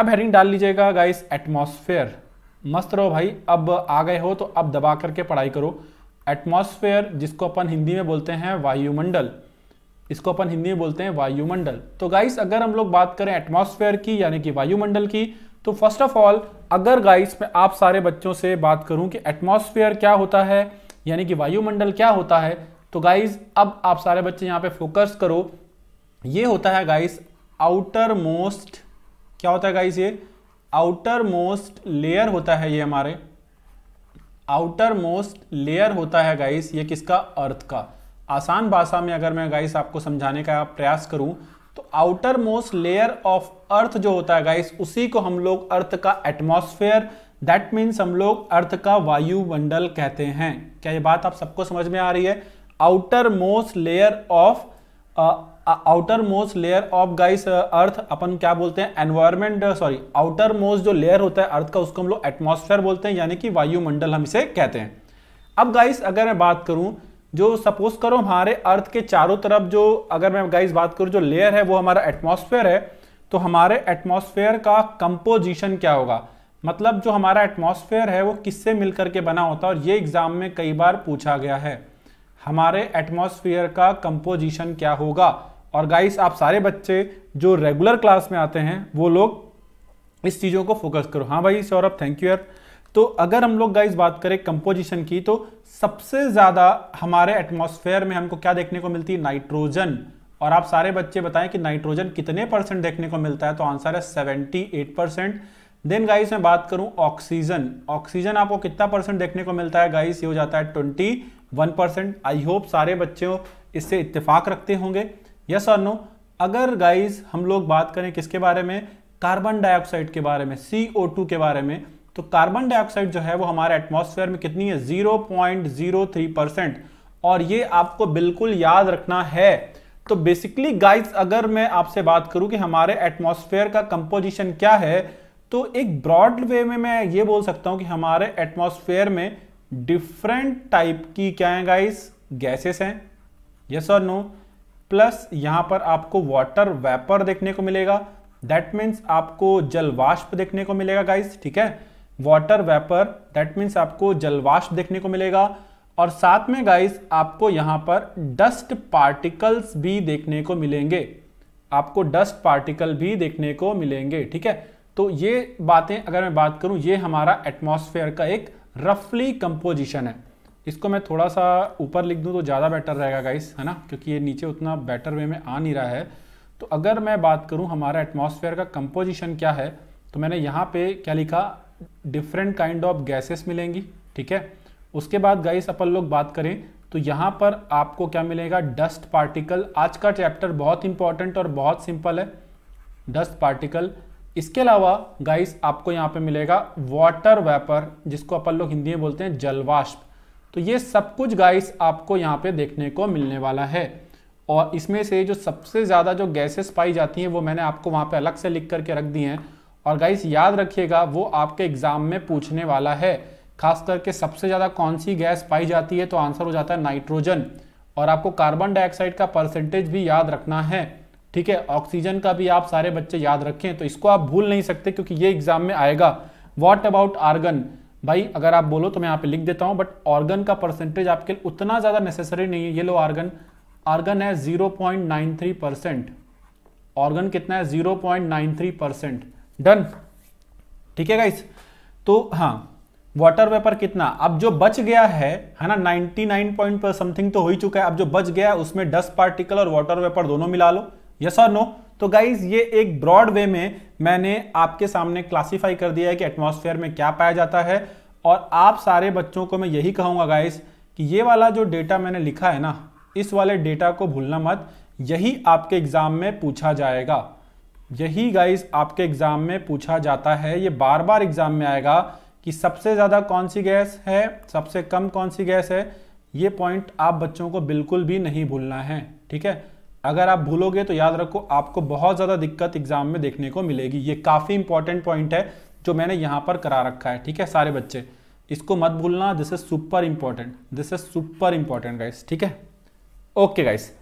अब हेडिंग डाल लीजिएगा गाइस एटमॉस्फेयर मस्त रहो भाई अब आ गए हो तो अब दबा करके पढ़ाई करो एटमॉस्फेयर जिसको अपन हिंदी में बोलते हैं वायुमंडल इसको अपन हिंदी में बोलते हैं वायुमंडल तो गाइस अगर हम लोग बात करें एटमॉस्फेयर की यानी कि वायुमंडल की तो फर्स्ट ऑफ ऑल अगर गाइस मैं आप सारे बच्चों से बात करूं कि एटमॉस्फेयर क्या होता है यानी कि वायुमंडल क्या होता है तो गाइस अब आप सारे बच्चे यहाँ पे फोकस करो ये होता है गाइस आउटर मोस्ट क्या होता है गाइस ये आउटर मोस्ट लेयर होता है ये हमारे आउटर मोस्ट लेयर होता है गाइस ये किसका अर्थ का आसान भाषा में अगर मैं गाइस आपको समझाने का प्रयास करूं तो outermost layer of earth जो होता है गाइस उसी को हम लोग अर्थ का एटमोस्फेयर दैट मीन्स हम लोग अर्थ का वायुमंडल कहते हैं क्या ये बात आप सबको समझ में आ रही है outermost layer of outermost layer of guys earth अपन क्या बोलते हैं एनवायरमेंट सॉरी आउटर मोस्ट जो लेयर होता है अर्थ का उसको हम लोग एटमोसफेयर बोलते हैं यानी कि वायुमंडल हम इसे कहते हैं अब गाइस अगर मैं बात करूं जो सपोज करो हमारे अर्थ के चारों तरफ जो अगर मैं गाइस बात करूं जो लेयर है वो हमारा एटमोसफेयर है तो हमारे एटमोसफेयर का कंपोजिशन क्या होगा मतलब जो हमारा एटमोसफेयर है वो किससे मिलकर के बना होता है और ये एग्जाम में कई बार पूछा गया है हमारे एटमॉस्फेयर का कंपोजिशन क्या होगा और गाइस आप सारे बच्चे जो रेगुलर क्लास में आते हैं वो लोग इस चीज़ों को फोकस करो हाँ भाई सौरभ थैंक यू यार तो अगर हम लोग गाइस बात करें कंपोजिशन की तो सबसे ज़्यादा हमारे एटमॉस्फेयर में हमको क्या देखने को मिलती है नाइट्रोजन और आप सारे बच्चे बताएं कि नाइट्रोजन कितने परसेंट देखने को मिलता है तो आंसर है एट परसेंट देन गाइस मैं बात करूं ऑक्सीजन ऑक्सीजन आपको कितना परसेंट देखने को मिलता है गाइस ये हो जाता है twenty one percent I hope सारे बच्चों इससे इत्तेफाक रखते होंगे यस और नो अगर गाइज हम लोग बात करें किसके बारे में कार्बन डाइऑक्साइड के बारे में सी के बारे में तो कार्बन डाइऑक्साइड जो है वो हमारे एटमोसफेयर में कितनी है थ्री परसेंट और ये आपको बिल्कुल याद रखना है तो बेसिकली गाइस अगर मैं आपसे बात करूं कि हमारे एटमॉस्फेयर का कंपोजिशन क्या है तो एक ब्रॉड वे में मैं ये बोल सकता हूं कि हमारे एटमॉस्फेयर में डिफरेंट टाइप की क्या है गाइस गैसेस हैं यस और नो प्लस यहां पर आपको वाटर वेपर देखने को मिलेगा दैट मीन्स आपको जलवाष्प देखने को मिलेगा गाइस ठीक है वाटर वेपर दैट मीन्स आपको जलवाष्प देखने को मिलेगा और साथ में गाइस आपको यहां पर डस्ट पार्टिकल्स भी देखने को मिलेंगे आपको डस्ट पार्टिकल भी देखने को मिलेंगे ठीक है तो ये बातें अगर मैं बात करूं ये हमारा एटमॉस्फेयर का एक रफली कंपोजिशन है इसको मैं थोड़ा सा ऊपर लिख दूँ तो ज़्यादा बेटर रहेगा गाइस है ना क्योंकि ये नीचे उतना बेटर वे में आ नहीं रहा है तो अगर मैं बात करूँ हमारा एटमॉस्फेयर का कंपोजिशन क्या है तो मैंने यहाँ पे क्या लिखा डिफरेंट काइंड ऑफ गैसेस मिलेंगी ठीक है उसके बाद गाइस अपन लोग बात करें तो यहाँ पर आपको क्या मिलेगा डस्ट पार्टिकल आज का चैप्टर बहुत इंपॉर्टेंट और बहुत सिंपल है डस्ट पार्टिकल इसके अलावा गाइस आपको यहाँ पे मिलेगा वाटर वेपर जिसको अपन लोग हिंदी में बोलते हैं जलवाष्प तो ये सब कुछ गाइस आपको यहाँ पे देखने को मिलने वाला है और इसमें से जो सबसे ज़्यादा जो गैसेस पाई जाती हैं वो मैंने आपको वहाँ पे अलग से लिख करके रख दी हैं और गाइस याद रखिएगा वो आपके एग्ज़ाम में पूछने वाला है खास करके सबसे ज़्यादा कौन सी गैस पाई जाती है तो आंसर हो जाता है नाइट्रोजन और आपको कार्बन डाइऑक्साइड का परसेंटेज भी याद रखना है ठीक है ऑक्सीजन का भी आप सारे बच्चे याद रखें तो इसको आप भूल नहीं सकते क्योंकि ये एग्जाम में आएगा व्हाट अबाउट आर्गन भाई अगर आप बोलो तो मैं यहाँ पे लिख देता हूँ बट ऑर्गन का परसेंटेज आपके लिए उतना ज़्यादा नेसेसरी नहीं है ये लो आर्गन आर्गन है 0.93 परसेंट ऑर्गन कितना है 0.93 परसेंट डन ठीक है गाइस तो हाँ वाटर वेपर कितना अब जो बच गया है है ना 99 पॉइंट पर समथिंग तो हो ही चुका है अब जो बच गया है उसमें डस्ट पार्टिकल और वाटर वेपर दोनों मिला लो यस और नो तो गाइज ये एक ब्रॉड वे में मैंने आपके सामने क्लासीफाई कर दिया है कि एटमोसफेयर में क्या पाया जाता है और आप सारे बच्चों को मैं यही कहूँगा गाइज कि ये वाला जो डेटा मैंने लिखा है ना इस वाले डेटा को भूलना मत यही आपके एग्ज़ाम में पूछा जाएगा यही गाइज आपके एग्ज़ाम में पूछा जाता है ये बार बार एग्ज़ाम में आएगा कि सबसे ज़्यादा कौन सी गैस है सबसे कम कौन सी गैस है ये पॉइंट आप बच्चों को बिल्कुल भी नहीं भूलना है ठीक है अगर आप भूलोगे तो याद रखो आपको बहुत ज़्यादा दिक्कत एग्जाम में देखने को मिलेगी ये काफ़ी इंपॉर्टेंट पॉइंट है जो मैंने यहां पर करा रखा है ठीक है सारे बच्चे इसको मत भूलना this is super important this is super important guys ठीक है ओके गाइस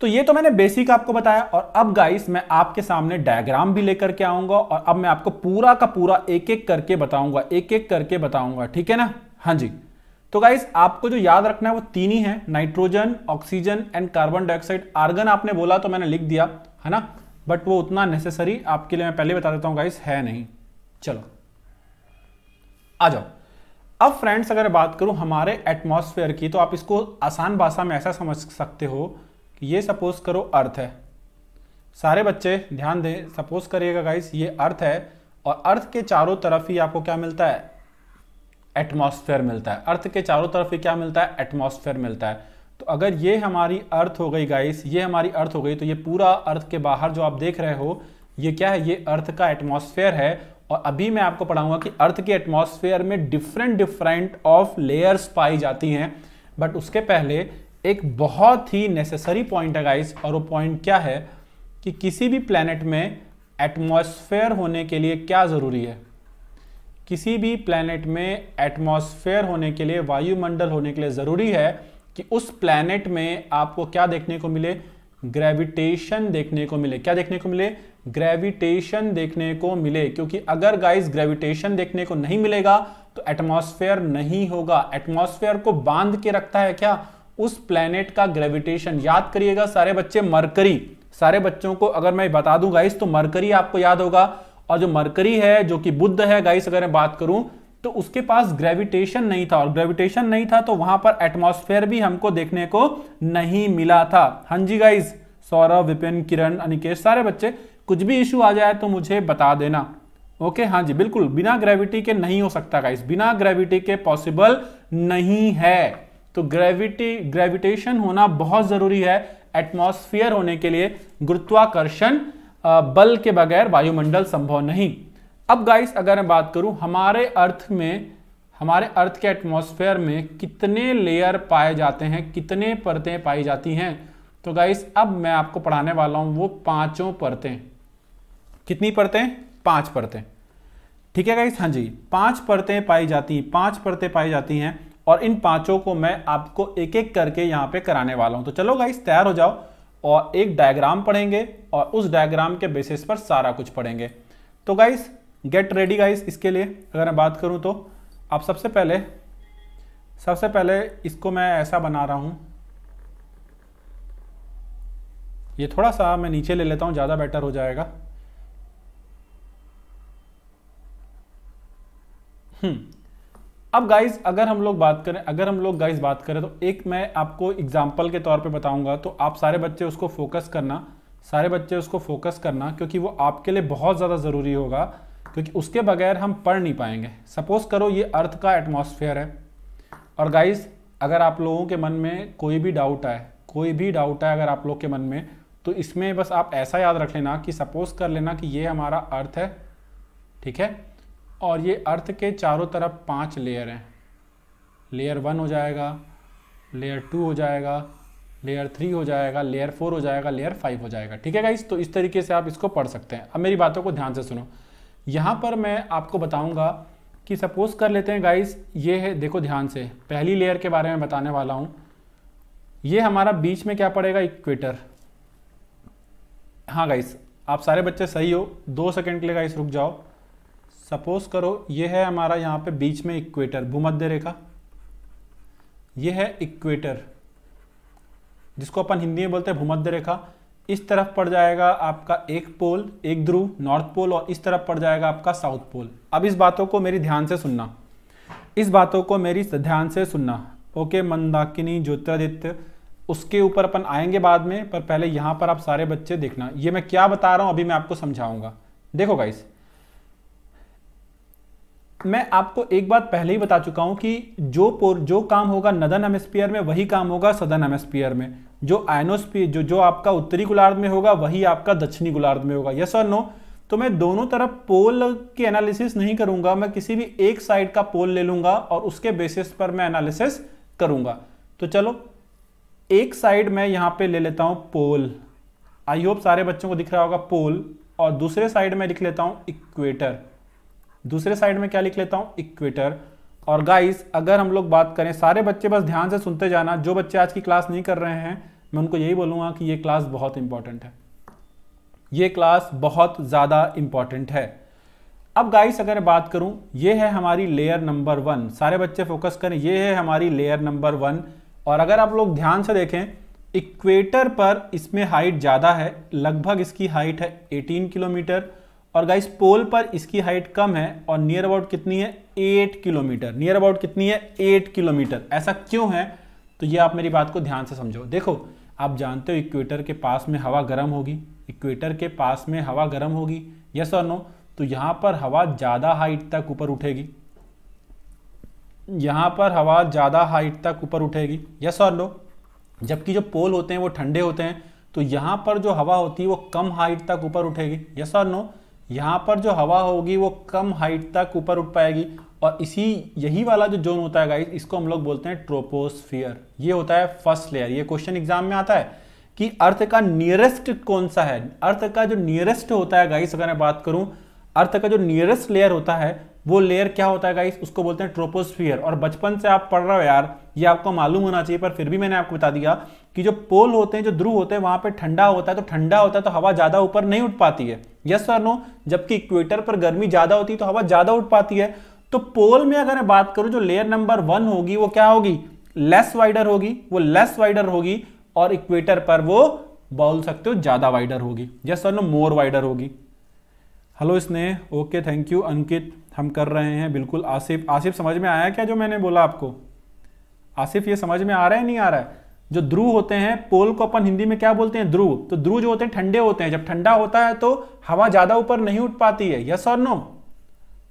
तो ये तो मैंने बेसिक आपको बताया और अब गाइस मैं आपके सामने डायग्राम भी लेकर के आऊंगा और अब मैं आपको पूरा का पूरा एक एक करके बताऊंगा एक एक करके बताऊंगा ठीक है ना हाँ जी तो गाइस आपको जो याद रखना है वो तीन ही है nitrogen oxygen and carbon dioxide argon आपने बोला तो मैंने लिख दिया है ना बट वो उतना नेसेसरी आपके लिए मैं पहले बता देता हूं गाइस है नहीं चलो आ जाओ अब फ्रेंड्स अगर बात करूं हमारे एटमॉस्फेयर की तो आप इसको आसान भाषा में ऐसा समझ सकते हो कि ये सपोज करो अर्थ है सारे बच्चे ध्यान दें सपोज करिएगा गाइस ये अर्थ है और अर्थ के चारों तरफ ही आपको क्या मिलता है एटमॉस्फेयर मिलता है अर्थ के चारों तरफ क्या मिलता है एटमॉस्फेयर मिलता है तो अगर ये हमारी अर्थ हो गई गाइस ये हमारी अर्थ हो गई तो ये पूरा अर्थ के बाहर जो आप देख रहे हो ये क्या है ये अर्थ का एटमॉस्फेयर है और अभी मैं आपको पढ़ाऊंगा कि अर्थ के एटमॉस्फेयर में डिफरेंट डिफरेंट ऑफ लेयर्स पाई जाती हैं बट उसके पहले एक बहुत ही नेसेसरी पॉइंट है गाइस और वो पॉइंट क्या है कि किसी भी प्लैनेट में एटमॉस्फेयर होने के लिए क्या ज़रूरी है किसी भी प्लैनेट में एटमॉस्फेयर होने के लिए वायुमंडल होने के लिए ज़रूरी है कि उस प्लैनेट में आपको क्या देखने को मिले ग्रेविटेशन देखने को मिले क्या देखने को मिले ग्रेविटेशन देखने को मिले क्योंकि अगर गाइस ग्रेविटेशन देखने को नहीं मिलेगा तो एटमॉस्फेयर नहीं होगा एटमॉस्फेयर को बांध के रखता है क्या उस प्लैनेट का ग्रेविटेशन याद करिएगा सारे बच्चे मरकरी सारे बच्चों को अगर मैं बता दूं गाइस तो मरकरी आपको याद होगा और जो मरकरी है जो कि बुद्ध है गाइस अगर मैं बात करूं तो उसके पास ग्रेविटेशन नहीं था और ग्रेविटेशन नहीं था तो वहां पर एटमोस्फेयर भी हमको देखने को नहीं मिला था हाँ जी गाइज सौरभ विपिन किरण अनिकेश सारे बच्चे कुछ भी इशू आ जाए तो मुझे बता देना ओके हाँ जी बिल्कुल बिना ग्रेविटी के नहीं हो सकता गाइस बिना ग्रेविटी के पॉसिबल नहीं है तो ग्रेविटी ग्रेविटेशन होना बहुत जरूरी है एटमॉस्फेयर होने के लिए गुरुत्वाकर्षण बल के बगैर वायुमंडल संभव नहीं अब गाइस अगर मैं बात करूं हमारे अर्थ में हमारे अर्थ के एटमॉस्फेयर में कितने लेयर पाए जाते हैं कितने परतें पाई जाती हैं तो गाइस अब मैं आपको पढ़ाने वाला हूं वो पांचों परतें कितनी परतें पांच परतें ठीक है गाइस हाँ जी पांच परतें पाई जाती हैं पांच परतें पाई जाती हैं और इन पांचों को मैं आपको एक एक करके यहां पे कराने वाला हूं तो चलो गाइस तैयार हो जाओ और एक डायग्राम पढ़ेंगे और उस डायग्राम के बेसिस पर सारा कुछ पढ़ेंगे तो गाइस गेट रेडी गाइस इसके लिए अगर मैं बात करूं तो आप सबसे पहले सबसे पहले इसको मैं ऐसा बना रहा हूं ये थोड़ा सा मैं नीचे ले लेता हूं ज़्यादा बेटर हो जाएगा हम्म अब गाइज अगर हम लोग बात करें अगर हम लोग गाइज बात करें तो एक मैं आपको एग्जाम्पल के तौर पे बताऊंगा तो आप सारे बच्चे उसको फोकस करना सारे बच्चे उसको फोकस करना क्योंकि वो आपके लिए बहुत ज़्यादा ज़रूरी होगा क्योंकि उसके बगैर हम पढ़ नहीं पाएंगे सपोज़ करो ये अर्थ का एटमोसफेयर है और गाइज अगर आप लोगों के मन में कोई भी डाउट आए कोई भी डाउट आए अगर आप लोग के मन में तो इसमें बस आप ऐसा याद रख लेना कि सपोज़ कर लेना कि ये हमारा अर्थ है ठीक है और ये अर्थ के चारों तरफ पांच लेयर हैं लेयर वन हो जाएगा लेयर टू हो जाएगा लेयर थ्री हो जाएगा लेयर फोर हो जाएगा लेयर फाइव हो जाएगा ठीक है गाइस तो इस तरीके से आप इसको पढ़ सकते हैं अब मेरी बातों को ध्यान से सुनो यहाँ पर मैं आपको बताऊँगा कि सपोज़ कर लेते हैं गाइस ये है देखो ध्यान से पहली लेयर के बारे में बताने वाला हूँ ये हमारा बीच में क्या पड़ेगा इक्वेटर हाँ गाइस आप सारे बच्चे सही हो दो सेकंड के लिए गाइस रुक जाओ सपोज करो ये है हमारा यहाँ पे बीच में इक्वेटर भूमध्य रेखा ये है इक्वेटर जिसको अपन हिंदी में बोलते हैं भूमध्य रेखा इस तरफ पड़ जाएगा आपका एक पोल एक ध्रुव नॉर्थ पोल और इस तरफ पड़ जाएगा आपका साउथ पोल अब इस बातों को मेरी ध्यान से सुनना इस बातों को मेरी ध्यान से सुनना ओके मंदाकिनी ज्योतिरादित्य उसके ऊपर अपन आएंगे बाद में पर पहले यहां पर आप सारे बच्चे देखना ये मैं क्या बता रहा हूं अभी मैं आपको समझाऊंगा देखो गाइस मैं आपको एक बात पहले ही बता चुका हूं कि जो पोर जो काम होगा नदन एमस्पियर में वही काम होगा सदन एमस्पियर में जो आयनोस्पियर जो जो आपका उत्तरी गोलार्ध में होगा वही आपका दक्षिणी गोलार्ध में होगा यस और नो तो मैं दोनों तरफ पोल की एनालिसिस नहीं करूंगा मैं किसी भी एक साइड का पोल ले लूंगा और उसके बेसिस पर मैं एनालिसिस करूंगा तो चलो एक साइड मैं यहां पे ले लेता हूं पोल आई होप सारे बच्चों को दिख रहा होगा पोल और दूसरे साइड में लिख लेता हूं इक्वेटर दूसरे साइड में क्या लिख लेता हूं इक्वेटर और गाइस अगर हम लोग बात करें सारे बच्चे बस ध्यान से सुनते जाना जो बच्चे आज की क्लास नहीं कर रहे हैं मैं उनको यही बोलूंगा कि ये क्लास बहुत इंपॉर्टेंट है ये क्लास बहुत ज़्यादा इंपॉर्टेंट है अब गाइस अगर बात करूं ये है हमारी लेयर नंबर वन सारे बच्चे फोकस करें ये है हमारी लेयर नंबर वन और अगर आप लोग ध्यान से देखें इक्वेटर पर इसमें हाइट ज़्यादा है लगभग इसकी हाइट है 18 किलोमीटर और गाइस पोल पर इसकी हाइट कम है और नियर अबाउट कितनी है एट किलोमीटर नियर अबाउट कितनी है एट किलोमीटर ऐसा क्यों है तो ये आप मेरी बात को ध्यान से समझो देखो आप जानते हो इक्वेटर के पास में हवा गर्म होगी इक्वेटर के पास में हवा गर्म होगी यस और नो तो यहाँ पर हवा ज़्यादा हाइट तक ऊपर उठेगी यहाँ पर हवा ज़्यादा हाइट तक ऊपर उठेगी यस और नो जबकि जो पोल होते हैं वो ठंडे होते हैं तो यहाँ पर जो हवा होती है वो कम हाइट तक ऊपर उठेगी यस और नो यहाँ पर जो हवा होगी वो कम हाइट तक ऊपर उठ पाएगी और इसी यही वाला जो जोन होता है गाइस इसको हम लोग बोलते हैं ट्रोपोस्फियर ये होता है फर्स्ट लेयर ये क्वेश्चन एग्जाम में आता है कि अर्थ का नियरेस्ट कौन सा है अर्थ का जो नियरेस्ट होता है गाइस अगर मैं बात करूं अर्थ का जो नियरेस्ट लेयर होता है वो लेयर क्या होता है गाइस उसको बोलते हैं ट्रोपोस्फियर और बचपन से आप पढ़ रहे हो यार ये आपको मालूम होना चाहिए पर फिर भी मैंने आपको बता दिया कि जो पोल होते हैं जो ध्रुव होते हैं वहां पे ठंडा होता है तो ठंडा होता है तो हवा ज्यादा ऊपर नहीं उठ पाती है यस और नो जबकि इक्वेटर पर गर्मी ज्यादा होती है तो हवा ज्यादा उठ पाती है तो पोल में अगर मैं बात करूं जो लेयर नंबर वन होगी वो क्या होगी लेस वाइडर होगी वो लेस वाइडर होगी और इक्वेटर पर वो बोल सकते हो ज्यादा वाइडर होगी यस और नो मोर वाइडर होगी hello Sneh okay thank you Ankit हम कर रहे हैं बिल्कुल आसिफ आसिफ समझ में आया क्या जो मैंने बोला आपको आसिफ ये समझ में आ रहा है नहीं आ रहा है जो ध्रुव होते हैं पोल को अपन हिंदी में क्या बोलते हैं ध्रुव तो ध्रुव जो होते हैं ठंडे होते हैं जब ठंडा होता है तो हवा ज्यादा ऊपर नहीं उठ पाती है यस और नो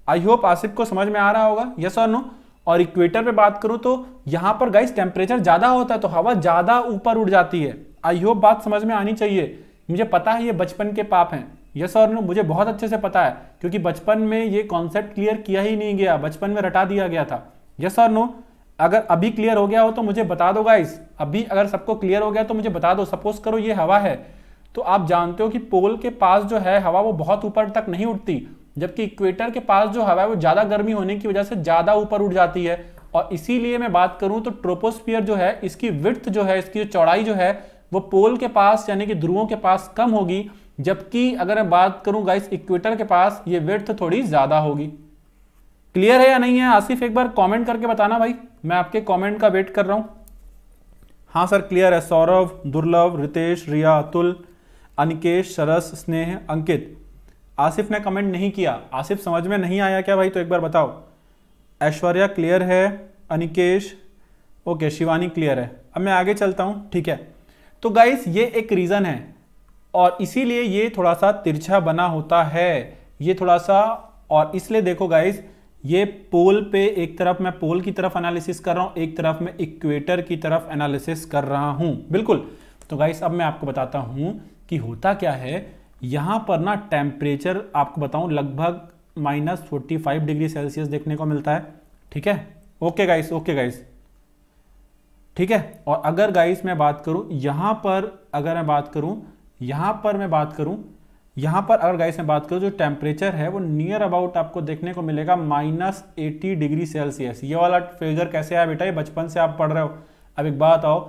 आई होप आसिफ को समझ में आ रहा होगा यस और नो और इक्वेटर पे बात करूं तो यहां पर गाइस टेम्परेचर ज्यादा होता है तो हवा ज्यादा ऊपर उठ जाती है आई होप बात समझ में आनी चाहिए मुझे पता है ये बचपन के पाप है यस और नो मुझे बहुत अच्छे से पता है क्योंकि बचपन में ये कॉन्सेप्ट क्लियर किया ही नहीं गया बचपन में रटा दिया गया था यस और नो अगर अभी क्लियर हो गया हो तो मुझे बता दो गाइस अभी अगर सबको क्लियर हो गया तो मुझे बता दो सपोज करो ये हवा है तो आप जानते हो कि पोल के पास जो है हवा वो बहुत ऊपर तक नहीं उठती जबकि इक्वेटर के पास जो हवा है वो ज़्यादा गर्मी होने की वजह से ज़्यादा ऊपर उठ जाती है और इसीलिए मैं बात करूं तो ट्रोपोस्फियर जो है इसकी विर्थ जो है इसकी जो चौड़ाई जो है वो पोल के पास यानी कि ध्रुवों के पास कम होगी जबकि अगर मैं बात करूं गाइस इक्वेटर के पास ये विर्थ थोड़ी ज़्यादा होगी क्लियर है या नहीं है आसिफ एक बार कमेंट करके बताना भाई मैं आपके कमेंट का वेट कर रहा हूं हाँ सर क्लियर है सौरभ दुर्लभ रितेश रिया अतुल अनिकेश सरस स्नेह अंकित आसिफ ने कमेंट नहीं किया आसिफ समझ में नहीं आया क्या भाई तो एक बार बताओ ऐश्वर्या क्लियर है अनिकेश ओके शिवानी क्लियर है अब मैं आगे चलता हूँ ठीक है तो गाइस ये एक रीज़न है और इसीलिए ये थोड़ा सा तिरछा बना होता है ये थोड़ा सा और इसलिए देखो गाइस ये पोल पे एक तरफ मैं पोल की तरफ एनालिसिस कर रहा हूं एक तरफ मैं इक्वेटर की तरफ एनालिसिस कर रहा हूं बिल्कुल तो गाइस अब मैं आपको बताता हूं कि होता क्या है यहां पर ना टेम्परेचर आपको बताऊं लगभग minus forty five degree Celsius देखने को मिलता है ठीक है ओके गाइस ओके गाइस ठीक है और अगर गाइस मैं बात करूं यहां पर अगर मैं बात करूं यहां पर मैं बात करूं यहाँ पर अगर गाइस में बात करूँ जो टेम्परेचर है वो नियर अबाउट आपको देखने को मिलेगा माइनस एटी डिग्री सेल्सियस ये वाला फिगर कैसे आया बेटा ये बचपन से आप पढ़ रहे हो अब एक बात आओ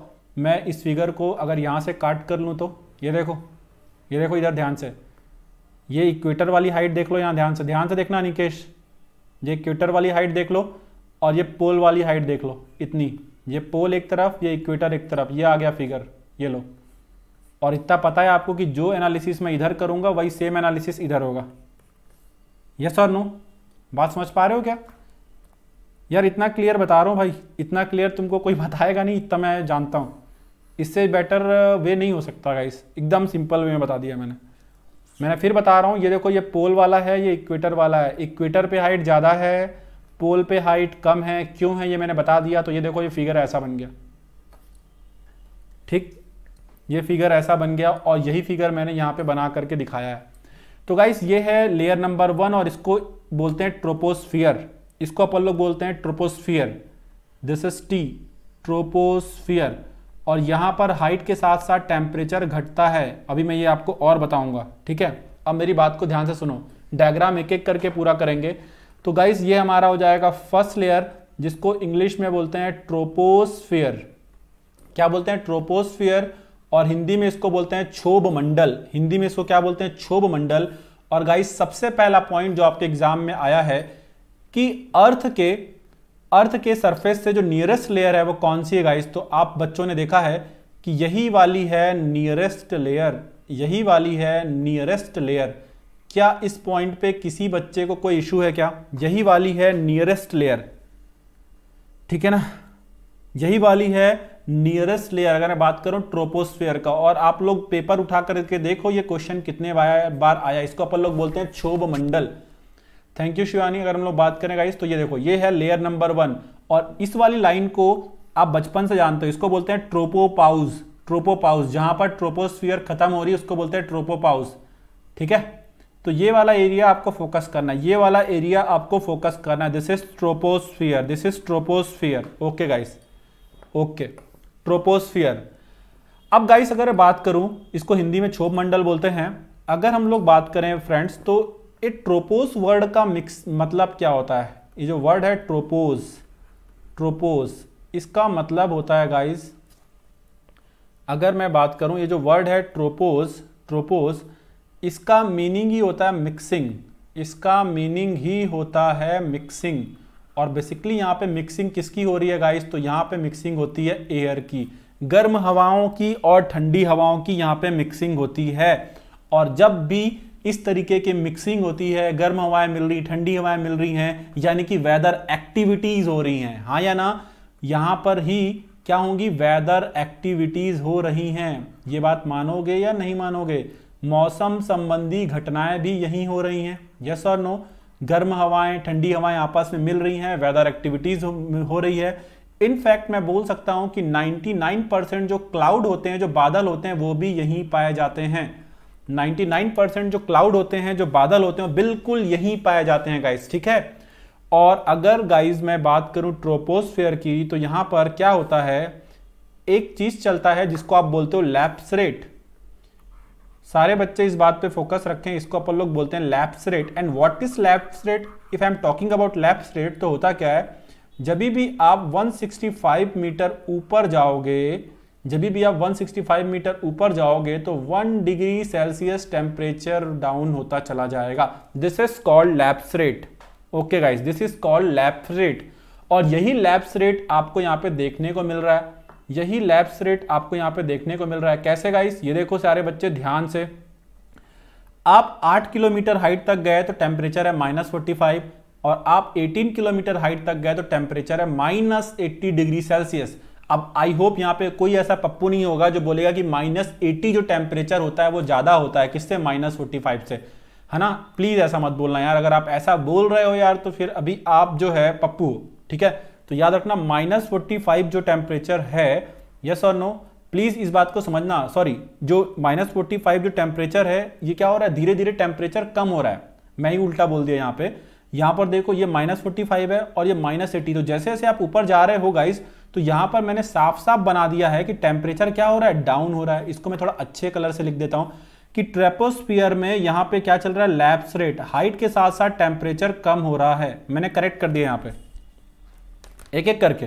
मैं इस फिगर को अगर यहाँ से काट कर लूँ तो ये देखो ये देखो इधर ध्यान से ये इक्वेटर वाली हाइट देख लो यहाँ ध्यान से ध्यान से देखना निकेश ये इक्वेटर वाली हाइट देख लो और ये पोल वाली हाइट देख लो इतनी ये पोल एक तरफ ये इक्वेटर एक तरफ ये आ गया फिगर ये लो और इतना पता है आपको कि जो एनालिसिस मैं इधर करूंगा वही सेम एनालिसिस इधर होगा यस और नो बात समझ पा रहे हो क्या यार इतना क्लियर बता रहा हूँ भाई इतना क्लियर तुमको कोई बताएगा नहीं इतना मैं जानता हूँ इससे बेटर वे uh, नहीं हो सकता गाइस एकदम सिंपल वे में बता दिया मैंने मैंने फिर बता रहा हूँ ये देखो ये पोल वाला है ये इक्वेटर वाला है इक्वेटर पे हाइट ज़्यादा है पोल पे हाइट कम है क्यों है ये मैंने बता दिया तो ये देखो ये फिगर ऐसा बन गया ठीक ये फिगर ऐसा बन गया और यही फिगर मैंने यहाँ पे बना करके दिखाया है तो गाइस ये है लेयर नंबर वन और इसको बोलते हैं ट्रोपोस्फियर इसको अपन लोग बोलते हैं troposphere this is T troposphere और यहाँ पर हाइट के साथ साथ टेम्परेचर घटता है अभी मैं ये आपको और बताऊंगा ठीक है अब मेरी बात को ध्यान से सुनो डायग्राम एक एक करके पूरा करेंगे तो गाइस ये हमारा हो जाएगा फर्स्ट लेयर जिसको इंग्लिश में बोलते हैं ट्रोपोस्फियर क्या बोलते हैं ट्रोपोस्फियर और हिंदी में इसको बोलते हैं क्षोभ मंडल हिंदी में इसको क्या बोलते हैं क्षोभ मंडल और गाइस सबसे पहला पॉइंट जो आपके एग्जाम में आया है कि अर्थ के अर्थ के सरफेस से जो नियरेस्ट लेयर है वो कौन सी है गाइस तो आप बच्चों ने देखा है कि यही वाली है नियरेस्ट लेयर यही वाली है नियरेस्ट लेयर क्या इस पॉइंट पे किसी बच्चे को कोई इशू है क्या यही वाली है नियरेस्ट लेयर ठीक है ना यही वाली है नियरेस्ट लेयर अगर मैं बात करूं ट्रोपोस्फेयर का और आप लोग पेपर उठा करके देखो ये क्वेश्चन कितने बार आया इसको अपन लोग बोलते हैं क्षोभ मंडल थैंक यू शिवानी अगर हम लोग बात करें गाइस तो ये देखो ये है लेयर नंबर वन और इस वाली लाइन को आप बचपन से जानते हो इसको बोलते हैं ट्रोपोपाउज ट्रोपोपाउज जहां पर ट्रोपोस्फियर खत्म हो रही है उसको बोलते हैं ट्रोपोपाउज ठीक है तो ये वाला एरिया आपको फोकस करना है ये वाला एरिया आपको फोकस करना है this is troposphere this is troposphere okay guys okay troposphere अब गाइस अगर बात करूं इसको हिंदी में क्षोभ मंडल बोलते हैं अगर हम लोग बात करें फ्रेंड्स तो ये ट्रोपोस वर्ड का मिक्स मतलब क्या होता है ये जो वर्ड है ट्रोपोज ट्रोपोज इसका मतलब होता है गाइस अगर मैं बात करूं ये जो वर्ड है ट्रोपोज ट्रोपोज इसका मीनिंग ही होता है मिक्सिंग इसका मीनिंग ही होता है मिक्सिंग और बेसिकली यहाँ पे मिक्सिंग किसकी हो रही है गाइस तो यहाँ पे मिक्सिंग होती है एयर की गर्म हवाओं की और ठंडी हवाओं की यहाँ पे मिक्सिंग होती है और जब भी इस तरीके की मिक्सिंग होती है गर्म हवाएं मिल रही ठंडी हवाएं मिल रही हैं यानी कि वेदर एक्टिविटीज़ हो रही हैं हाँ या ना यहाँ पर ही क्या होंगी वेदर एक्टिविटीज़ हो रही हैं ये बात मानोगे या नहीं मानोगे मौसम संबंधी घटनाएं भी यही हो रही हैं यस और नो गर्म हवाएं ठंडी हवाएं आपस में मिल रही हैं वेदर एक्टिविटीज हो, रही है इनफैक्ट मैं बोल सकता हूं कि 99 परसेंट जो क्लाउड होते हैं जो बादल होते हैं वो भी यहीं पाए जाते हैं 99 परसेंट जो क्लाउड होते हैं जो बादल होते हैं बिल्कुल यहीं पाए जाते हैं गाइस ठीक है और अगर गाइस मैं बात करूं ट्रोपोस्फेयर की तो यहां पर क्या होता है एक चीज चलता है जिसको आप बोलते हो लैप्स रेट सारे बच्चे इस बात पे फोकस रखें इसको अपन लोग बोलते हैं lapse rate and what is lapse rate if I am talking about lapse rate तो होता क्या है जब भी आप 165 मीटर ऊपर जाओगे जब भी आप 165 मीटर ऊपर जाओगे तो 1 डिग्री सेल्सियस टेम्परेचर डाउन होता चला जाएगा this is called lapse rate okay guys this is called lapse rate और यही लैप्स रेट आपको यहाँ पे देखने को मिल रहा है यही लैप्स रेट आपको यहां पे देखने को मिल रहा है कैसे गाइस ये देखो सारे बच्चे ध्यान से आप 8 किलोमीटर हाइट तक गए तो टेम्परेचर है माइनस फोर्टी और आप 18 किलोमीटर हाइट तक गए तो टेम्परेचर है माइनस एट्टी डिग्री सेल्सियस अब आई होप यहां पे कोई ऐसा पप्पू नहीं होगा जो बोलेगा कि माइनस एट्टी जो टेम्परेचर होता है वो ज़्यादा होता है किससे माइनस फोर्टी फाइव से है ना प्लीज़ ऐसा मत बोलना यार अगर आप ऐसा बोल रहे हो यार तो फिर अभी आप जो है पप्पू ठीक है तो याद रखना माइनस फोर्टी फाइव जो टेम्परेचर है यस और नो प्लीज इस बात को समझना सॉरी जो माइनस फोर्टी फाइव जो टेम्परेचर है ये क्या हो रहा है धीरे धीरे टेम्परेचर कम हो रहा है मैं ही उल्टा बोल दिया यहाँ पे यहाँ पर देखो ये माइनस फोर्टी फाइव है और ये माइनस एटी तो जैसे जैसे आप ऊपर जा रहे हो गाइस तो यहाँ पर मैंने साफ साफ बना दिया है कि टेम्परेचर क्या हो रहा है डाउन हो रहा है इसको मैं थोड़ा अच्छे कलर से लिख देता हूँ कि ट्रेपोस्फियर में यहाँ पे क्या चल रहा है लैप्स रेट हाइट के साथ साथ टेम्परेचर कम हो रहा है मैंने करेक्ट कर दिया यहाँ पे एक एक करके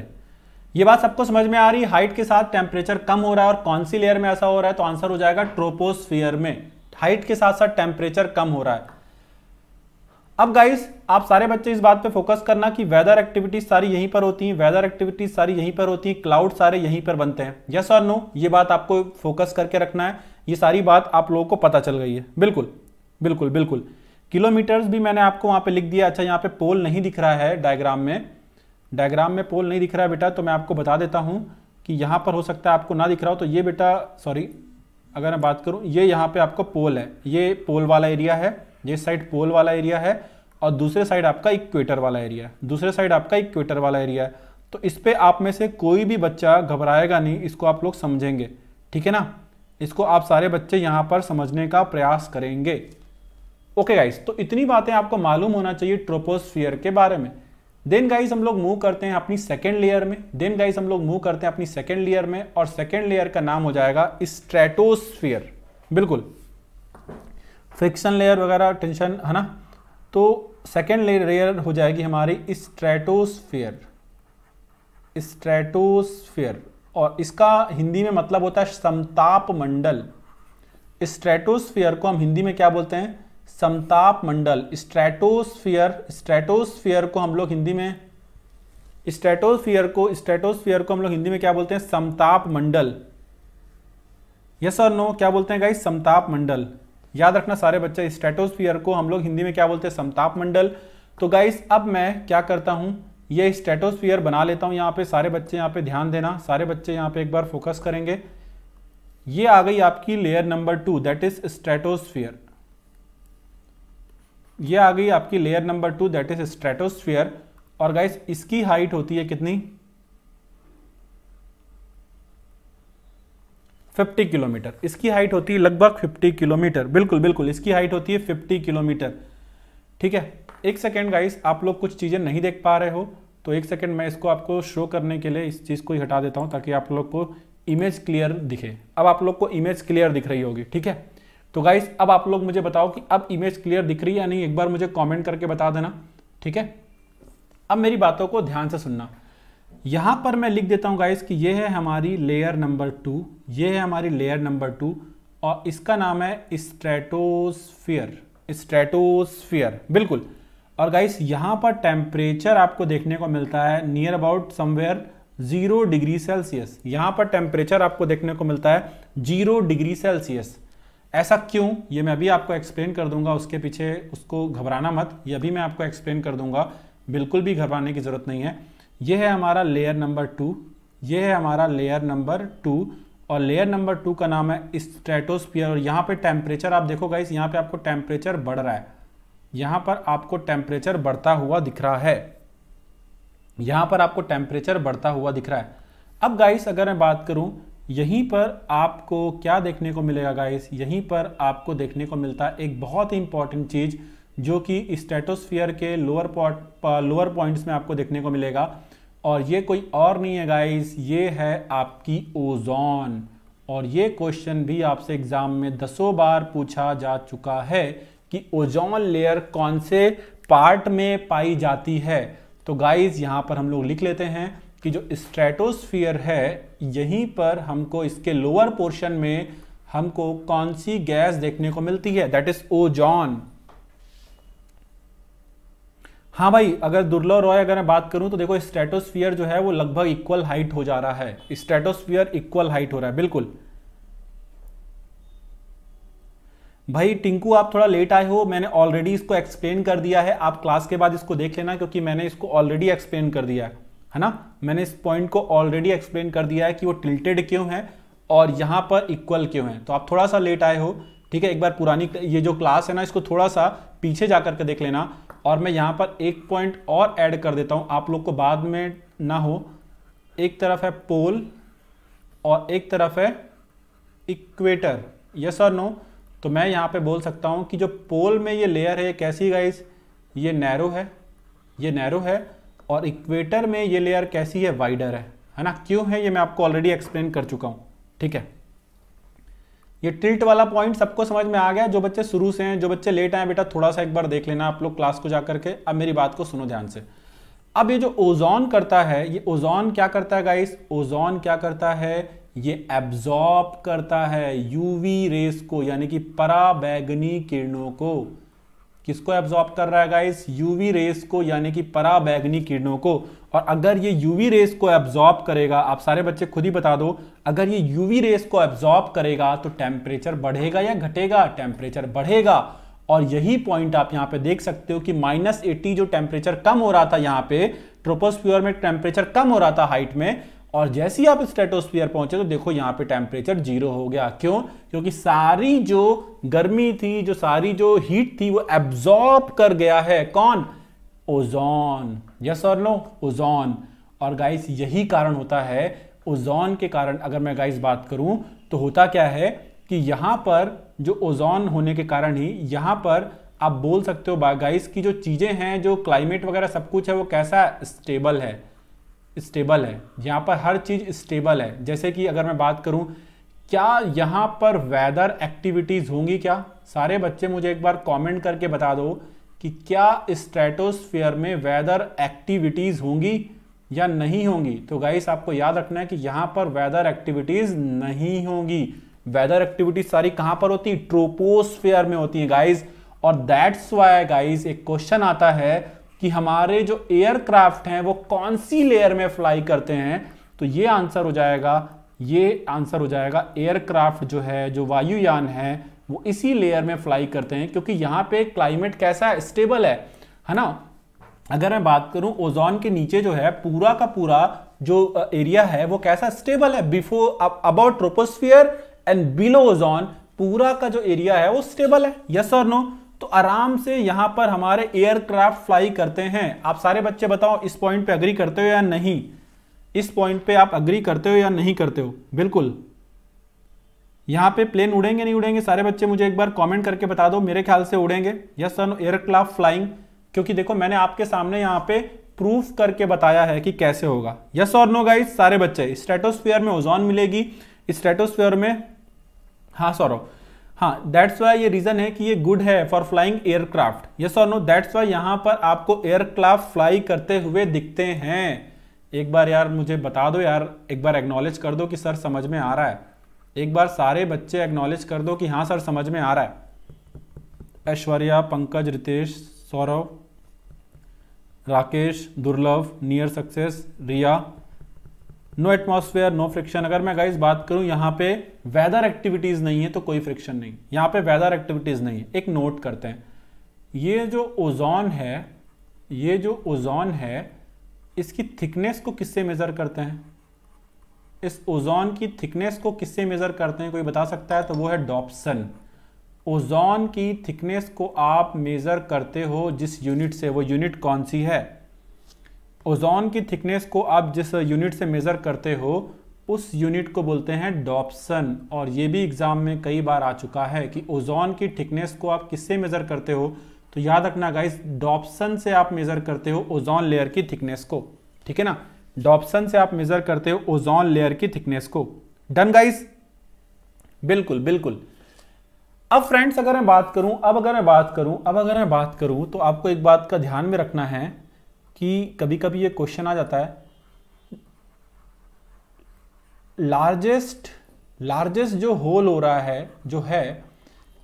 ये बात सबको समझ में आ रही है हाइट के साथ टेम्परेचर कम हो रहा है और कौन सी लेयर में ऐसा हो रहा है तो आंसर हो जाएगा ट्रोपोस्फियर में हाइट के साथ साथ टेम्परेचर कम हो रहा है अब गाइस आप सारे बच्चे इस बात पे फोकस करना कि वेदर एक्टिविटीज सारी यहीं पर होती हैं वेदर एक्टिविटीज सारी यहीं पर होती हैं क्लाउड सारे यहीं पर बनते हैं यस और नो ये बात आपको फोकस करके रखना है ये सारी बात आप लोगों को पता चल गई है बिल्कुल बिल्कुल बिल्कुल किलोमीटर्स भी मैंने आपको वहां पे लिख दिया अच्छा यहाँ पे पोल नहीं दिख रहा है डायग्राम में डायग्राम में पोल नहीं दिख रहा है बेटा तो मैं आपको बता देता हूँ कि यहाँ पर हो सकता है आपको ना दिख रहा हो तो ये बेटा सॉरी अगर मैं बात करूँ ये यहाँ पे आपको पोल है ये पोल वाला एरिया है ये साइड पोल वाला एरिया है और दूसरे साइड आपका इक्वेटर वाला एरिया है दूसरे साइड आपका इक्वेटर वाला एरिया है तो इस पर आप में से कोई भी बच्चा घबराएगा नहीं इसको आप लोग समझेंगे ठीक है ना इसको आप सारे बच्चे यहाँ पर समझने का प्रयास करेंगे ओके गाइस तो इतनी बातें आपको मालूम होना चाहिए ट्रोपोस्फियर के बारे में देन गाइज हम लोग मूव करते हैं अपनी सेकेंड लेयर में देन गाइज हम लोग मूव करते हैं अपनी सेकेंड लेयर में और सेकेंड लेयर का नाम हो जाएगा स्ट्रेटोस्फियर बिल्कुल फ्रिक्शन लेयर वगैरह टेंशन है ना तो सेकेंड लेयर हो जाएगी हमारी स्ट्रेटोस्फियर स्ट्रेटोस्फियर और इसका हिंदी में मतलब होता है समताप मंडल स्ट्रेटोस्फियर को हम हिंदी में क्या बोलते हैं समताप मंडल स्ट्रेटोस्फियर स्ट्रेटोस्फियर को हम लोग हिंदी में स्ट्रेटोस्फियर को स्ट्रेटोस्फियर को हम लोग हिंदी में क्या बोलते हैं समताप मंडल यस और नो क्या बोलते हैं गाइस समताप मंडल याद रखना सारे बच्चे स्ट्रेटोस्फियर को हम लोग हिंदी में क्या बोलते हैं समताप मंडल तो गाइस अब मैं क्या करता हूं ये स्ट्रेटोस्फियर बना लेता हूं यहां पे सारे बच्चे यहां पे ध्यान देना सारे बच्चे यहां पे एक बार फोकस करेंगे ये आ गई आपकी layer number two that is stratosphere ये आ गई आपकी layer number two that is stratosphere और गाइस इसकी हाइट होती है कितनी 50 किलोमीटर इसकी हाइट होती है लगभग 50 किलोमीटर बिल्कुल बिल्कुल इसकी हाइट होती है 50 किलोमीटर ठीक है एक सेकेंड गाइस आप लोग कुछ चीज़ें नहीं देख पा रहे हो तो एक सेकेंड मैं इसको आपको शो करने के लिए इस चीज़ को ही हटा देता हूं ताकि आप लोग को इमेज क्लियर दिखे अब आप लोग को इमेज क्लियर दिख रही होगी ठीक है तो गाइस अब आप लोग मुझे बताओ कि अब इमेज क्लियर दिख रही है या नहीं एक बार मुझे कॉमेंट करके बता देना ठीक है अब मेरी बातों को ध्यान से सुनना यहां पर मैं लिख देता हूँ गाइस कि ये है हमारी लेयर नंबर टू ये है हमारी लेयर नंबर टू और इसका नाम है स्ट्रेटोस्फियर स्ट्रेटोस्फियर बिल्कुल और गाइस यहाँ पर टेम्परेचर आपको देखने को मिलता है near about somewhere zero degree Celsius यहाँ पर टेम्परेचर आपको देखने को मिलता है जीरो डिग्री सेल्सियस ऐसा क्यों ये मैं अभी आपको एक्सप्लेन कर दूंगा उसके पीछे उसको घबराना मत ये अभी मैं आपको एक्सप्लेन कर दूंगा बिल्कुल भी घबराने की ज़रूरत नहीं है ये है हमारा लेयर नंबर टू ये है हमारा लेयर नंबर टू और लेयर नंबर टू का नाम है स्ट्रेटोस्पियर और यहाँ पे टेम्परेचर आप देखो गाइस यहाँ पे आपको टेम्परेचर बढ़ रहा है यहाँ पर आपको टेम्परेचर बढ़ता हुआ दिख रहा है यहाँ पर आपको टेम्परेचर बढ़ता हुआ दिख रहा है अब गाइस अगर मैं बात करूँ यहीं पर आपको क्या देखने को मिलेगा गाइस यहीं पर आपको देखने को मिलता है एक बहुत ही इंपॉर्टेंट चीज़ जो कि स्टेटोस्फियर के लोअर पॉट लोअर पॉइंट्स में आपको देखने को मिलेगा और ये कोई और नहीं है गाइस ये है आपकी ओजोन और ये क्वेश्चन भी आपसे एग्ज़ाम में दसों बार पूछा जा चुका है कि ओजोन लेयर कौन से पार्ट में पाई जाती है तो गाइस यहाँ पर हम लोग लिख लेते हैं कि जो स्ट्रेटोस्फियर है यहीं पर हमको इसके लोअर पोर्शन में हमको कौन सी गैस देखने को मिलती है दैट इज ओजॉन हाँ भाई अगर दुर्लभ रॉय अगर मैं बात करूं तो देखो स्ट्रेटोस्फियर जो है वो लगभग इक्वल हाइट हो जा रहा है स्ट्रेटोस्फियर इक्वल हाइट हो रहा है बिल्कुल भाई टिंकू आप थोड़ा लेट आए हो मैंने ऑलरेडी इसको एक्सप्लेन कर दिया है आप क्लास के बाद इसको देख लेना क्योंकि मैंने इसको ऑलरेडी एक्सप्लेन कर दिया है है ना मैंने इस पॉइंट को ऑलरेडी एक्सप्लेन कर दिया है कि वो टिल्टेड क्यों है और यहाँ पर इक्वल क्यों है तो आप थोड़ा सा लेट आए हो ठीक है एक बार पुरानी ये जो क्लास है ना इसको थोड़ा सा पीछे जा करके देख लेना और मैं यहाँ पर एक पॉइंट और ऐड कर देता हूँ आप लोग को बाद में ना हो एक तरफ है पोल और एक तरफ है इक्वेटर यस और नो तो मैं यहाँ पे बोल सकता हूँ कि जो पोल में ये लेयर है कैसी गाइस ये नैरो है ये नैरो है और इक्वेटर में ये लेयर कैसी है वाइडर है है ना क्यों है ये मैं आपको ऑलरेडी एक्सप्लेन कर चुका हूँ ठीक है ये टिल्ट वाला पॉइंट सबको समझ में आ गया जो बच्चे शुरू से हैं जो बच्चे लेट आए बेटा थोड़ा सा एक बार देख लेना आप लोग क्लास को जाकर के अब मेरी बात को सुनो ध्यान से अब ये जो ओजोन करता है ये ओजोन क्या करता है गाइस ओजोन क्या करता है ये एब्जॉर्ब करता है यूवी रेस को यानी कि पराबैगनी किरणों को किसको एब्जॉर्ब कर रहा है गाइस यूवी रेस को यानी कि पराबैगनी किरणों को और अगर ये यूवी रेस को एब्जॉर्ब करेगा आप सारे बच्चे खुद ही बता दो अगर ये यूवी रेस को एब्जॉर्ब करेगा तो टेम्परेचर बढ़ेगा या घटेगा टेम्परेचर बढ़ेगा और यही पॉइंट आप यहाँ पे देख सकते हो कि माइनस एटी जो टेम्परेचर कम हो रहा था यहाँ पे ट्रोपोस्फियर में टेम्परेचर कम हो रहा था हाइट में और जैसे ही आप स्ट्रेटोस्फीयर पहुंचे तो देखो यहाँ पे टेम्परेचर जीरो हो गया क्यों क्योंकि सारी जो गर्मी थी जो सारी जो हीट थी वो एब्जॉर्ब कर गया है कौन ओजोन यस और नो ओजोन और गाइस यही कारण होता है ओजोन के कारण अगर मैं गाइस बात करूं तो होता क्या है कि यहां पर जो ओजोन होने के कारण ही यहां पर आप बोल सकते हो गाइस की जो चीज़ें हैं जो क्लाइमेट वगैरह सब कुछ है वो कैसा स्टेबल है स्टेबल है यहाँ पर हर चीज़ स्टेबल है जैसे कि अगर मैं बात करूँ क्या यहाँ पर वेदर एक्टिविटीज़ होंगी क्या सारे बच्चे मुझे एक बार कमेंट करके बता दो कि क्या स्ट्रेटोस्फीयर में वेदर एक्टिविटीज़ होंगी या नहीं होंगी तो गाइस आपको याद रखना है कि यहाँ पर वेदर एक्टिविटीज़ नहीं होंगी वेदर एक्टिविटीज़ सारी कहाँ पर होती है ट्रोपोस्फेयर में होती है गाइज़ और दैट्स वाई गाइज एक क्वेश्चन आता है कि हमारे जो एयरक्राफ्ट हैं वो कौन सी लेयर में फ्लाई करते हैं तो ये आंसर हो जाएगा ये आंसर हो जाएगा एयरक्राफ्ट जो है जो वायुयान है वो इसी लेयर में फ्लाई करते हैं क्योंकि यहाँ पे क्लाइमेट कैसा है स्टेबल है है ना अगर मैं बात करूं ओजोन के नीचे जो है पूरा का पूरा जो एरिया है वो कैसा स्टेबल है before about troposphere and below ozone पूरा का जो एरिया है वो स्टेबल है यस और नो तो आराम से यहां पर हमारे एयरक्राफ्ट फ्लाई करते हैं आप सारे बच्चे बताओ इस पॉइंट पे अग्री करते हो या नहीं इस पॉइंट पे आप अग्री करते हो या नहीं करते हो बिल्कुल यहां पे प्लेन उड़ेंगे नहीं उड़ेंगे सारे बच्चे मुझे एक बार कमेंट करके बता दो मेरे ख्याल से उड़ेंगे यस सर एयरक्राफ्ट फ्लाइंग क्योंकि देखो मैंने आपके सामने यहां पे प्रूफ करके बताया है कि कैसे होगा यस और नो गाइज सारे बच्चे स्ट्रेटोस्फीयर में ओजोन मिलेगी स्ट्रेटोस्फीयर में हाँ सौरभ हाँ दैट्स वाई ये रीजन है कि ये गुड है फॉर फ्लाइंग एयरक्राफ्ट ये सो नो दैट्स वाई यहाँ पर आपको एयरक्राफ्ट फ्लाई करते हुए दिखते हैं एक बार यार मुझे बता दो यार एक बार एग्नोलेज कर दो कि सर समझ में आ रहा है एक बार सारे बच्चे एग्नोलेज कर दो कि हाँ सर समझ में आ रहा है Aishwarya Pankaj Ritesh Saurav Rakesh Durlabh near success Riya no atmosphere no friction अगर मैं गाइज बात करूं यहाँ पे वेदर एक्टिविटीज नहीं है तो कोई फ्रिक्शन नहीं यहाँ पे वेदर एक्टिविटीज नहीं है एक नोट करते हैं ये जो ओजोन है ये जो ओजोन है इसकी थिकनेस को किससे मेजर करते हैं इस ओजोन की थिकनेस को किससे मेजर करते हैं कोई बता सकता है तो वो है डॉपसन ओजोन की थिकनेस को आप मेजर करते हो जिस यूनिट से वो यूनिट कौन सी है ओजोन की थिकनेस को आप जिस यूनिट से मेज़र करते हो उस यूनिट को बोलते हैं डॉप्सन और ये भी एग्ज़ाम में कई बार आ चुका है कि ओजोन की थिकनेस को आप किससे मेज़र करते हो तो याद रखना गाइस डॉप्सन से आप मेज़र करते हो ओजोन लेयर की थिकनेस को ठीक है ना डॉप्सन से आप मेज़र करते हो ओजोन लेयर की थिकनेस को डन गाइस बिल्कुल बिल्कुल अब फ्रेंड्स अगर मैं बात करूं अब अगर मैं बात करूं अब अगर मैं बात करूं तो आपको एक बात का ध्यान में रखना है कि कभी कभी ये क्वेश्चन आ जाता है लार्जेस्ट लार्जेस्ट जो होल हो रहा है जो है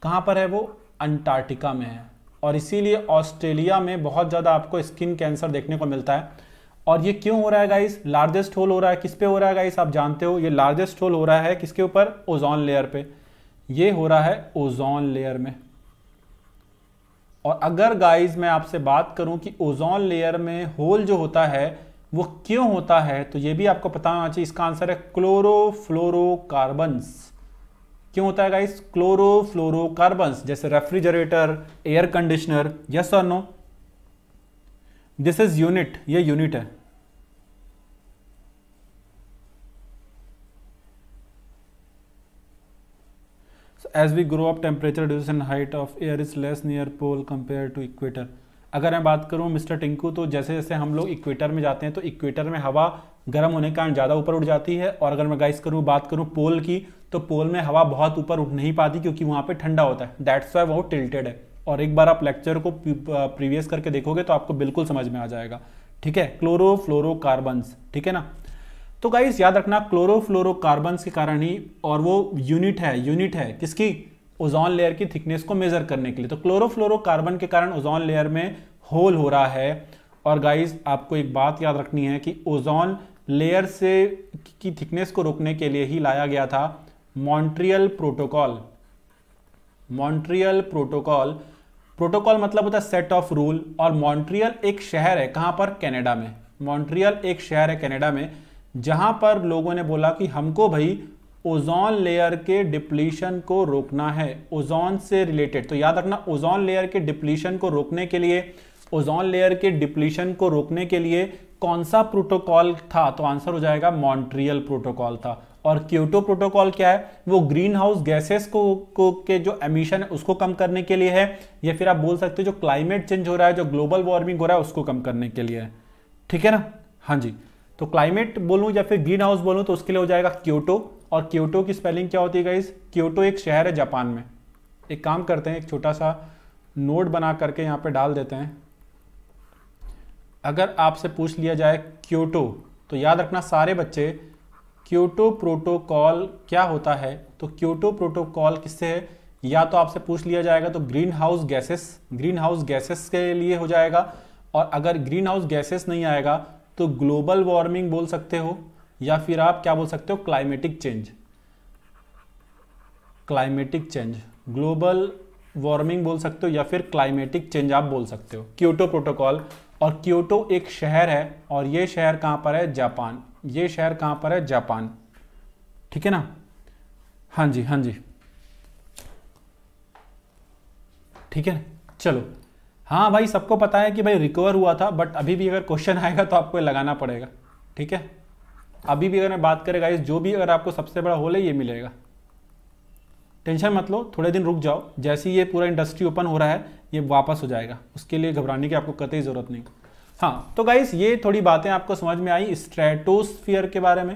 कहाँ पर है वो अंटार्कटिका में है और इसीलिए ऑस्ट्रेलिया में बहुत ज़्यादा आपको स्किन कैंसर देखने को मिलता है और ये क्यों हो रहा है गाइस लार्जेस्ट होल हो रहा है किस पे हो रहा है गाइस आप जानते हो ये लार्जेस्ट होल हो रहा है किसके ऊपर ओजोन लेयर पे ये हो रहा है ओजोन लेयर में और अगर गाइस मैं आपसे बात करूं कि ओजोन लेयर में होल जो होता है वो क्यों होता है तो ये भी आपको पता होना चाहिए इसका आंसर है क्लोरोफ्लोरोकार्बन्स क्यों होता है गाइस क्लोरोफ्लोरोकार्बन्स जैसे रेफ्रिजरेटर एयर कंडीशनर यस और नो दिस इज यूनिट ये यूनिट है as we grow up temperature and height of air is less near pole compare to equator अगर मैं बात करूँ मिस्टर टिंकू तो जैसे जैसे हम लोग इक्वेटर में जाते हैं तो इक्वेटर में हवा गर्म होने के कारण ज़्यादा ऊपर उठ जाती है और अगर मैं गाइस करूँ बात करूँ पोल की तो पोल में हवा बहुत ऊपर उठ नहीं पाती क्योंकि वहाँ पर ठंडा होता है दैट्स वाई बहुत टिल्टेड है और एक बार आप लेक्चर को प्रीवियस करके देखोगे तो आपको बिल्कुल समझ में आ जाएगा ठीक है क्लोरो फ्लोरो ठीक है ना तो गाइज याद रखना क्लोरोफ्लोरोकार्बन के कारण ही और वो यूनिट है यूनिट है किसकी ओजोन लेयर की थिकनेस को मेजर करने के लिए तो क्लोरोफ्लोरोकार्बन के कारण ओजोन लेयर में होल हो रहा है और गाइज आपको एक बात याद रखनी है कि ओजोन लेयर से की थिकनेस को रोकने के लिए ही लाया गया था Montreal protocol Montreal protocol protocol मतलब होता है सेट ऑफ रूल और मॉन्ट्रियल एक शहर है कहां पर कनाडा में मॉन्ट्रियल एक शहर है कनाडा में जहां पर लोगों ने बोला कि हमको भाई ओजोन लेयर के डिप्लीशन को रोकना है ओजोन से रिलेटेड तो याद रखना ओजोन लेयर के डिप्लीशन को रोकने के लिए ओजोन लेयर के डिप्लीशन को रोकने के लिए कौन सा प्रोटोकॉल था तो आंसर हो जाएगा मॉन्ट्रियल प्रोटोकॉल था और क्योटो प्रोटोकॉल क्या है वो ग्रीन हाउस गैसेस को, को के जो एमिशन है उसको कम करने के लिए है या फिर आप बोल सकते हो जो क्लाइमेट चेंज हो रहा है जो ग्लोबल वार्मिंग हो रहा है उसको कम करने के लिए है ठीक है ना हाँ जी तो क्लाइमेट बोलूँ या फिर ग्रीन हाउस बोलूँ तो उसके लिए हो जाएगा क्योटो और क्योटो की स्पेलिंग क्या होती है गाइज क्योटो एक शहर है जापान में एक काम करते हैं एक छोटा सा नोट बना करके यहाँ पे डाल देते हैं अगर आपसे पूछ लिया जाए क्योटो तो याद रखना सारे बच्चे क्योटो प्रोटोकॉल क्या होता है तो क्योटो प्रोटोकॉल किससे है या तो आपसे पूछ लिया जाएगा तो green house gases green house gases के लिए हो जाएगा और अगर ग्रीन हाउस गैसेस नहीं आएगा तो ग्लोबल वार्मिंग बोल सकते हो या फिर आप क्या बोल सकते हो climatic change climatic change global warming बोल सकते हो या फिर क्लाइमेटिक चेंज आप बोल सकते हो क्योटो प्रोटोकॉल और क्योटो एक शहर है और ये शहर कहां पर है जापान ये शहर कहां पर है जापान ठीक है ना हाँ जी हाँ जी ठीक है चलो हाँ भाई सबको पता है कि भाई रिकवर हुआ था बट अभी भी अगर क्वेश्चन आएगा तो आपको लगाना पड़ेगा ठीक है अभी भी अगर मैं बात करेगा इस जो भी अगर आपको सबसे बड़ा होल है ये मिलेगा टेंशन मत लो थोड़े दिन रुक जाओ जैसे ही ये पूरा इंडस्ट्री ओपन हो रहा है ये वापस हो जाएगा उसके लिए घबराने की आपको कतई ज़रूरत नहीं हाँ तो गाइस ये थोड़ी बातें आपको समझ में आई स्ट्रेटोस्फियर के बारे में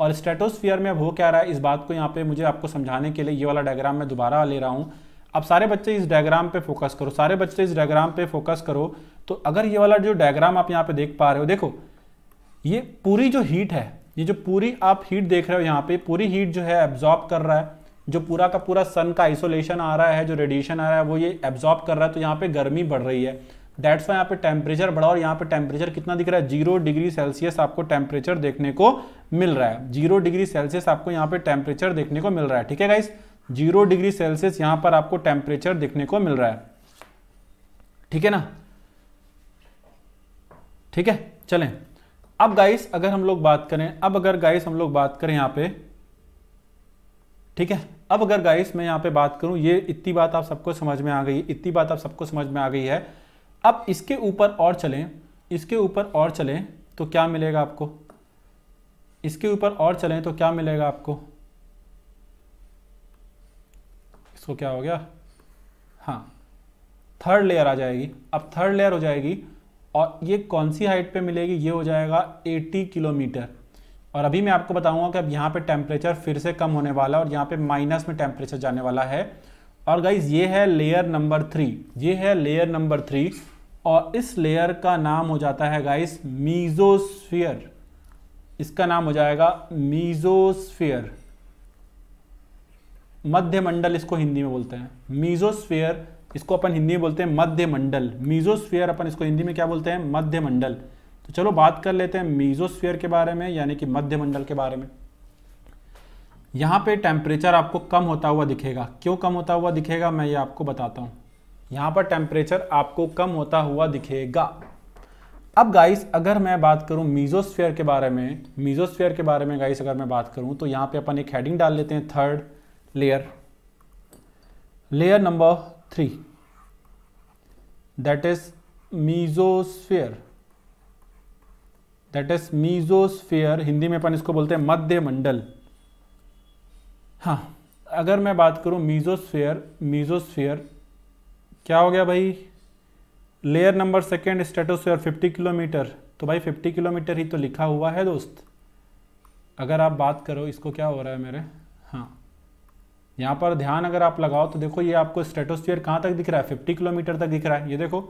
और स्ट्रेटोस्फियर में अब हो क्या रहा है इस बात को यहाँ पे मुझे आपको समझाने के लिए ये वाला डायग्राम मैं दोबारा ले रहा हूँ अब सारे बच्चे इस डायग्राम पे फोकस करो सारे बच्चे इस डायग्राम पे फोकस करो तो अगर ये वाला जो डायग्राम आप यहाँ पे देख पा रहे हो देखो ये पूरी जो हीट है ये जो पूरी आप हीट देख रहे हो यहाँ पे पूरी हीट जो है एब्जॉर्ब कर रहा है जो पूरा का पूरा सन का आइसोलेशन आ रहा है जो रेडिएशन आ रहा है वो ये एब्जॉर्ब कर रहा है तो यहाँ पे गर्मी बढ़ रही है डेट्स वाई यहाँ पे टेम्परेचर बढ़ा और यहाँ पे टेम्परेचर कितना दिख रहा है जीरो डिग्री सेल्सियस आपको टेम्परेचर देखने को मिल रहा है जीरो डिग्री सेल्सियस आपको यहाँ पे टेम्परेचर देखने को मिल रहा है ठीक है गाइस जीरो डिग्री सेल्सियस यहां पर आपको टेम्परेचर देखने को मिल रहा है ठीक है ना ठीक है चलें अब गाइस अगर हम लोग बात करें अब अगर गाइस हम लोग बात करें यहां पे ठीक है अब अगर गाइस मैं यहां पे बात करूं ये इतनी बात आप सबको समझ में आ गई इतनी बात आप सबको समझ में आ गई है अब इसके ऊपर और चलें इसके ऊपर और चलें तो क्या मिलेगा आपको इसके ऊपर और चलें तो क्या मिलेगा आपको इसको क्या हो गया हाँ थर्ड लेयर आ जाएगी अब थर्ड लेयर हो जाएगी और ये कौन सी हाइट पे मिलेगी ये हो जाएगा 80 किलोमीटर और अभी मैं आपको बताऊंगा कि अब यहाँ पे टेम्परेचर फिर से कम होने वाला और यहाँ पे माइनस में टेम्परेचर जाने वाला है और गाइज ये है लेयर नंबर थ्री ये है लेयर नंबर थ्री और इस लेयर का नाम हो जाता है गाइस मीजोस्फियर इसका नाम हो जाएगा मीजोस्फियर मध्य मंडल इसको हिंदी में बोलते हैं मीजोस्फेयर इसको अपन हिंदी में बोलते हैं मध्य मंडल मीजोस्फेयर अपन इसको हिंदी में क्या बोलते हैं मध्य मंडल तो चलो बात कर लेते हैं मीजोस्फेयर के बारे में यानी कि मध्य मंडल के बारे में यहाँ पे टेम्परेचर आपको कम होता हुआ दिखेगा क्यों कम होता हुआ दिखेगा मैं ये आपको बताता हूँ यहाँ पर टेम्परेचर आपको कम होता हुआ दिखेगा अब गाइस अगर मैं बात करूं मीजोस्फेयर के बारे में मीजोस्फेयर के बारे में गाइस अगर मैं बात करूं तो यहाँ पे अपन एक हेडिंग डाल लेते हैं third layer layer number 3 that is mesosphere that is mesosphere Hindi में अपन इसको बोलते हैं मध्य मंडल हाँ अगर मैं बात karu मीजोस्फेयर मीजोस्फेयर क्या हो गया भाई layer number second stratosphere 50 kilometre तो भाई 50 किलोमीटर ही तो लिखा हुआ है दोस्त अगर आप बात करो इसको क्या हो रहा है मेरे यहाँ पर ध्यान अगर आप लगाओ तो देखो ये आपको स्ट्रेटोस्फीयर कहाँ तक दिख रहा है फिफ्टी किलोमीटर तक दिख रहा है ये देखो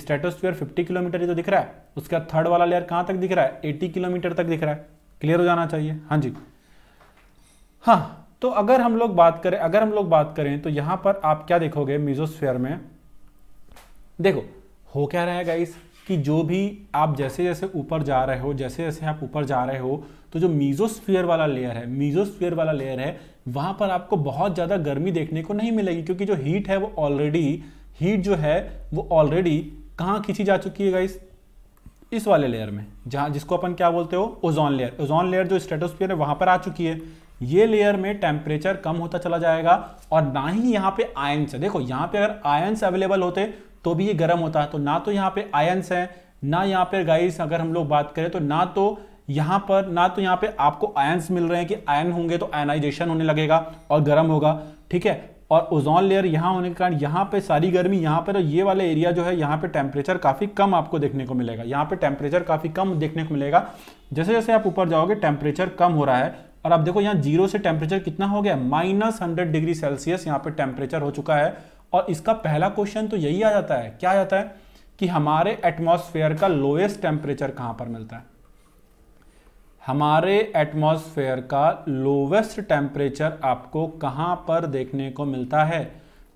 स्ट्रेटोस्फीयर फिफ्टी किलोमीटर ये तो दिख रहा है उसका थर्ड वाला लेयर कहाँ तक दिख रहा है एट्टी किलोमीटर तक दिख रहा है क्लियर हो जाना चाहिए हाँ जी हाँ तो अगर हम लोग बात करें अगर हम लोग बात करें तो यहां पर आप क्या देखोगे मिजोस्फेयर में देखो हो क्या रहेगा इस कि जो भी आप जैसे जैसे ऊपर जा रहे हो जैसे जैसे आप ऊपर जा रहे हो तो जो मीजोस्फियर वाला लेयर है मीजोस्फियर वाला लेयर है वहां पर आपको बहुत ज़्यादा गर्मी देखने को नहीं मिलेगी क्योंकि जो हीट है वो ऑलरेडी हीट जो है वो ऑलरेडी कहाँ खींची जा चुकी है इस इस वाले लेयर में जहाँ जिसको अपन क्या बोलते हो ओजोन लेयर ओजोन लेयर जो स्टेटोस्फियर है वहाँ पर आ चुकी है ये लेयर में टेम्परेचर कम होता चला जाएगा और ना ही यहाँ पे आयंस है देखो यहाँ पे अगर आयंस अवेलेबल होते तो भी ये गर्म होता है तो ना तो यहाँ पे आयंस है ना यहाँ पे गाइस अगर हम लोग बात करें तो ना तो यहाँ पर ना तो यहाँ पे आपको आयंस मिल रहे हैं कि आयन होंगे तो आयनाइजेशन होने लगेगा और गर्म होगा ठीक है और ओजोन लेयर यहाँ होने के कारण यहाँ पे सारी गर्मी यहाँ पर ये वाला एरिया जो है यहाँ पे टेम्परेचर काफ़ी कम आपको देखने को मिलेगा यहाँ पे टेम्परेचर काफ़ी कम देखने को मिलेगा जैसे जैसे आप ऊपर जाओगे टेम्परेचर कम हो रहा है और आप देखो यहाँ जीरो से टेम्परेचर कितना हो गया माइनस हंड्रेड डिग्री सेल्सियस यहाँ पे टेम्परेचर हो चुका है और इसका पहला क्वेश्चन तो यही आ जाता है क्या आ जाता है कि हमारे एटमॉस्फेयर का लोएस्ट टेम्परेचर कहां पर मिलता है हमारे एटमॉस्फेयर का लोवेस्ट टेम्परेचर आपको कहां पर देखने को मिलता है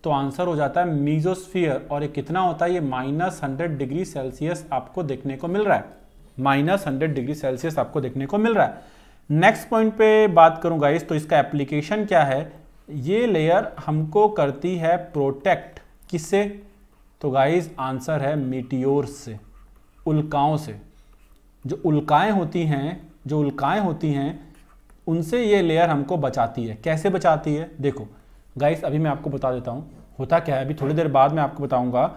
तो आंसर हो जाता है मीजोस्फियर और ये कितना होता है ये माइनस हंड्रेड डिग्री सेल्सियस आपको देखने को मिल रहा है माइनस हंड्रेड डिग्री सेल्सियस आपको देखने को मिल रहा है नेक्स्ट पॉइंट पे बात करूंगा इस तो इसका एप्लीकेशन क्या है ये लेयर हमको करती है प्रोटेक्ट किससे तो गाइज आंसर है मीटियोर से उल्काओं से जो उल्काएं होती हैं जो उल्काएं होती हैं उनसे ये लेयर हमको बचाती है कैसे बचाती है देखो गाइस अभी मैं आपको बता देता हूँ होता क्या है अभी थोड़ी देर बाद मैं आपको बताऊँगा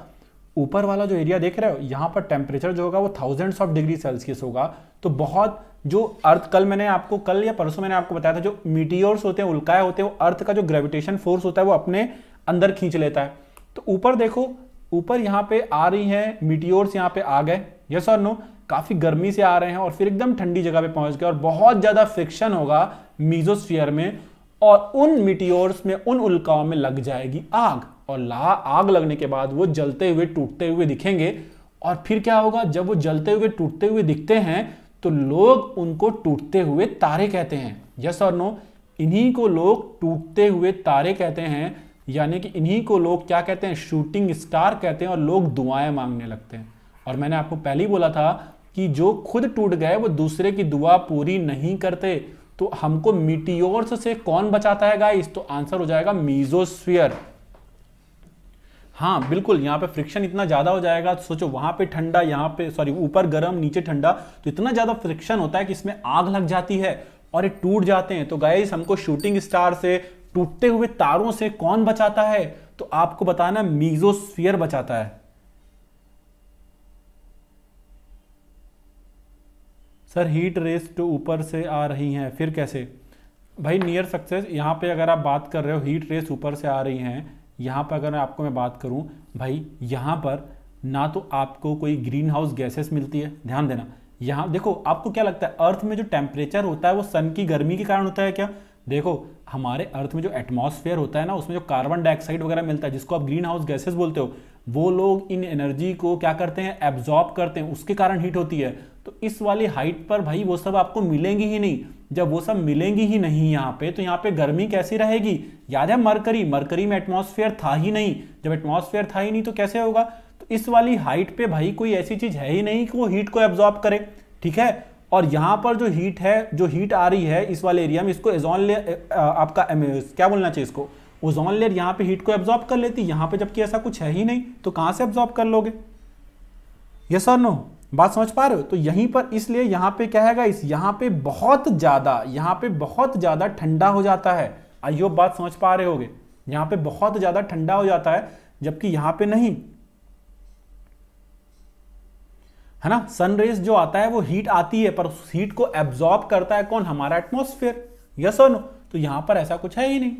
ऊपर वाला जो एरिया देख रहे हो यहाँ पर टेम्परेचर जो होगा वो थाउजेंड्स ऑफ डिग्री सेल्सियस होगा तो बहुत जो अर्थ कल मैंने आपको कल या परसों मैंने आपको बताया था जो मीटियोर्स होते हैं उल्काए होते हैं वो अर्थ का जो ग्रेविटेशन फोर्स होता है वो अपने अंदर खींच लेता है तो ऊपर देखो ऊपर यहाँ पे आ रही हैं मीटियोर्स यहाँ पे आ गए यस और नो काफ़ी गर्मी से आ रहे हैं और फिर एकदम ठंडी जगह पे पहुंच गए और बहुत ज़्यादा फ्रिक्शन होगा मीजोस्फियर में और उन मिटियोर्स में उन उल्काओं में लग जाएगी आग और ला आग लगने के बाद वो जलते हुए टूटते हुए दिखेंगे और फिर क्या होगा जब वो जलते हुए टूटते हुए दिखते हैं तो लोग उनको टूटते हुए तारे कहते हैं यस और नो इन्हीं को लोग टूटते हुए तारे कहते हैं यानी कि इन्हीं को लोग क्या कहते हैं शूटिंग स्टार कहते हैं और लोग दुआएं मांगने लगते हैं और मैंने आपको पहले ही बोला था कि जो खुद टूट गए वो दूसरे की दुआ पूरी नहीं करते तो हमको मिटियोर्स से कौन बचाता है गाइस तो आंसर हो जाएगा मीजोस्फियर हाँ बिल्कुल यहाँ पे फ्रिक्शन इतना ज़्यादा हो जाएगा तो सोचो वहां पे ठंडा यहाँ पे सॉरी ऊपर गर्म नीचे ठंडा तो इतना ज़्यादा फ्रिक्शन होता है कि इसमें आग लग जाती है और ये टूट जाते हैं तो गाइस हमको शूटिंग स्टार से टूटते हुए तारों से कौन बचाता है तो आपको बताना मीजोस्फियर बचाता है सर हीट रेस तो ऊपर से आ रही हैं फिर कैसे भाई नियर सक्सेस यहाँ पे अगर आप बात कर रहे हो हीट रेस ऊपर से आ रही हैं यहाँ पर अगर आपको मैं बात करूँ भाई यहाँ पर ना तो आपको कोई ग्रीन हाउस गैसेस मिलती है ध्यान देना यहाँ देखो आपको क्या लगता है अर्थ में जो टेम्परेचर होता है वो सन की गर्मी के कारण होता है क्या देखो हमारे अर्थ में जो एटमॉस्फेयर होता है ना उसमें जो कार्बन डाइऑक्साइड वगैरह मिलता है जिसको आप ग्रीन हाउस गैसेस बोलते हो वो लोग इन एनर्जी को क्या करते हैं एब्जॉर्ब करते हैं उसके कारण हीट होती है तो इस वाली हाइट पर भाई वो सब आपको मिलेंगी ही नहीं जब वो सब मिलेंगी ही नहीं यहाँ पे तो यहाँ पे गर्मी कैसी रहेगी याद है मरकरी मरकरी में एटमॉस्फेयर था ही नहीं जब एटमॉस्फेयर था ही नहीं तो कैसे होगा तो इस वाली हाइट पे भाई कोई ऐसी चीज़ है ही नहीं कि वो हीट को एब्जॉर्ब करे ठीक है और यहाँ पर जो हीट है जो हीट आ रही है इस वाले एरिया में इसको एजॉन ले आपका क्या बोलना चाहिए इसको ओजोन लेयर यहाँ पे हीट को एब्जॉर्ब कर लेती यहाँ पे जबकि ऐसा कुछ है ही नहीं तो कहाँ से एब्जॉर्ब कर लोगे यस और नो बात समझ पा रहे हो तो यहीं पर इसलिए यहां पे क्या है गाइस यहाँ पे बहुत ज़्यादा यहाँ पे बहुत ज़्यादा ठंडा हो जाता है आइयो बात समझ पा रहे होगे यहां पे बहुत ज़्यादा ठंडा हो जाता है जबकि यहाँ पे नहीं है ना सनरेज जो आता है वो हीट आती है पर उस हीट को एब्जॉर्ब करता है कौन हमारा एटमोस्फेयर यस और नो तो यहां पर ऐसा कुछ है ही नहीं